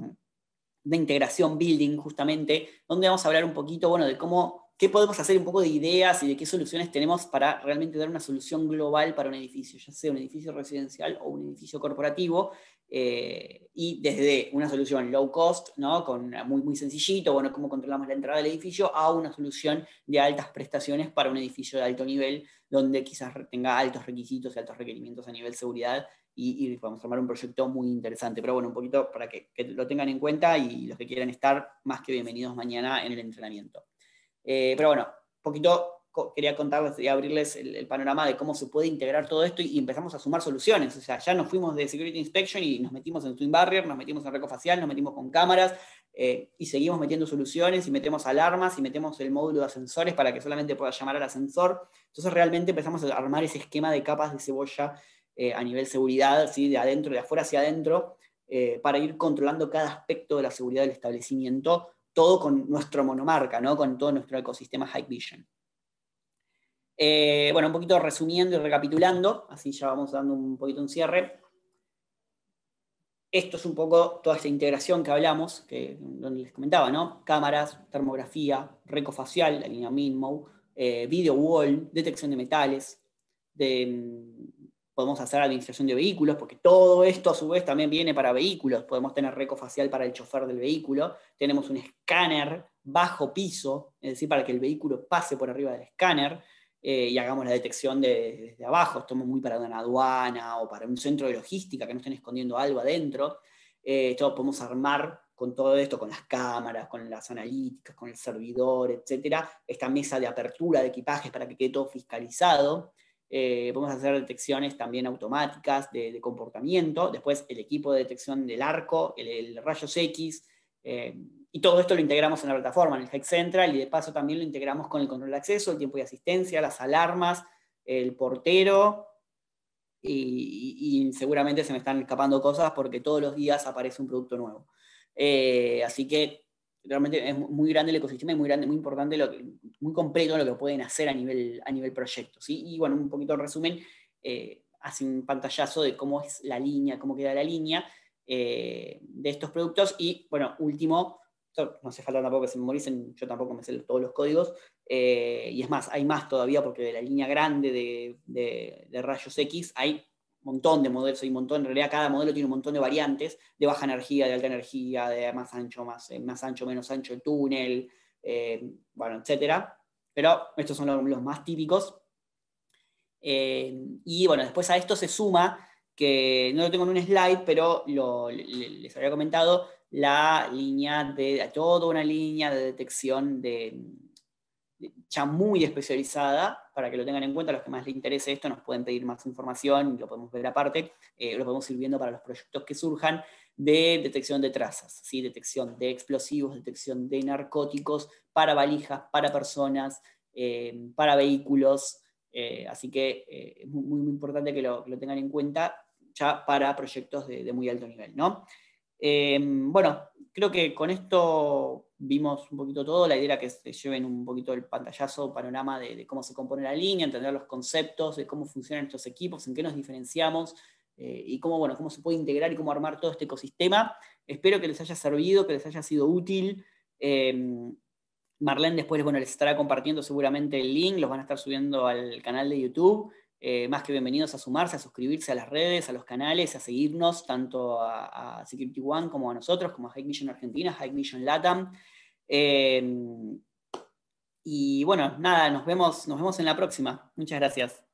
de integración building justamente, donde vamos a hablar un poquito, bueno, de cómo qué podemos hacer, un poco de ideas y de qué soluciones tenemos para realmente dar una solución global para un edificio, ya sea un edificio residencial o un edificio corporativo, eh, y desde una solución low cost, Con eh, muy, sencillito, bueno, cómo controlamos la entrada del edificio, a una solución de altas prestaciones para un edificio de alto nivel, donde quizás tenga altos requisitos y altos requerimientos a nivel seguridad, y, podemos armar un proyecto muy interesante. Pero bueno, un poquito para que lo tengan en cuenta y los que quieran estar, más que bienvenidos mañana en el entrenamiento. Eh, pero bueno, un poquito quería contarles y abrirles el, panorama de cómo se puede integrar todo esto y, empezamos a sumar soluciones. O sea, ya nos fuimos de Security Inspection y nos metimos en Twin Barrier, nos metimos en Reco Facial, nos metimos con cámaras eh, y seguimos metiendo soluciones y metemos alarmas y metemos el módulo de ascensores para que solamente pueda llamar al ascensor. Entonces realmente empezamos a armar ese esquema de capas de cebolla eh, a nivel seguridad, de adentro, de afuera hacia adentro, para ir controlando cada aspecto de la seguridad del establecimiento todo con nuestro monomarca, ¿no? con todo nuestro ecosistema High Vision. Eh, bueno, un poquito resumiendo y recapitulando, así ya vamos dando un poquito un cierre. Esto es un poco toda esta integración que hablamos, que, donde les comentaba, ¿no? Cámaras, termografía, recofacial, la línea MINMO, eh, video wall, detección de metales, de, mm, podemos hacer administración de vehículos, porque todo esto a su vez también viene para vehículos. Podemos tener reco facial para el chofer del vehículo, tenemos un escáner bajo piso, es decir, para que el vehículo pase por arriba del escáner eh, y hagamos la detección desde abajo. Esto muy para una aduana o para un centro de logística que no estén escondiendo algo adentro. Eh, podemos armar con todo esto, con las cámaras, con las analíticas, con el servidor, etcétera, esta mesa de apertura de equipajes para que quede todo fiscalizado vamos eh, podemos hacer detecciones también automáticas de, comportamiento, después el equipo de detección del arco, el, rayos X, eh, y todo esto lo integramos en la plataforma, en el Hex Central, y de paso también lo integramos con el control de acceso, el tiempo de asistencia, las alarmas, el portero, y, seguramente se me están escapando cosas porque todos los días aparece un producto nuevo. Eh, así que realmente es muy grande el ecosistema y muy grande, muy importante, lo muy completo lo que pueden hacer a nivel, a nivel proyecto. Y bueno, un poquito de resumen, eh, hace un pantallazo de cómo es la línea, cómo queda la línea eh, de estos productos. Y bueno, último, no hace falta tampoco que se memoricen, yo tampoco me sé todos los códigos. Eh, y es más, hay más todavía porque de la línea grande de rayos X hay montón de modelos, un montón, en realidad cada modelo tiene un montón de variantes, de baja energía, de alta energía, de más ancho, más, eh, más ancho, menos ancho el túnel, eh, bueno, etcétera. Pero estos son los, más típicos. Eh, y bueno, después a esto se suma, que no lo tengo en un slide, pero les había comentado, la línea de, toda una línea de detección de, ya muy especializada, para que lo tengan en cuenta, los que más les interese esto nos pueden pedir más información, lo podemos ver aparte, eh, lo podemos ir viendo para los proyectos que surjan de detección de trazas, ¿sí? detección de explosivos, detección de narcóticos, para valijas, para personas, eh, para vehículos, eh, así que es muy, muy importante que lo, tengan en cuenta ya para proyectos de, de muy alto nivel. ¿no? bueno, creo que con esto vimos un poquito todo, la idea era que se lleven un poquito el pantallazo, panorama de, cómo se compone la línea, entender los conceptos, de cómo funcionan estos equipos, en qué nos diferenciamos, eh, y cómo, bueno, se puede integrar y cómo armar todo este ecosistema. Espero que les haya servido, que les haya sido útil. Eh, Marlene después les estará compartiendo seguramente el link, los van a estar subiendo al canal de YouTube. Eh, más que bienvenidos a sumarse, a suscribirse a las redes, a los canales, a seguirnos, tanto a, Security One como a nosotros, como a Hike Mission Argentina, Hike Mission Latam. Eh, y bueno, nada, nos vemos, nos vemos en la próxima. Muchas gracias.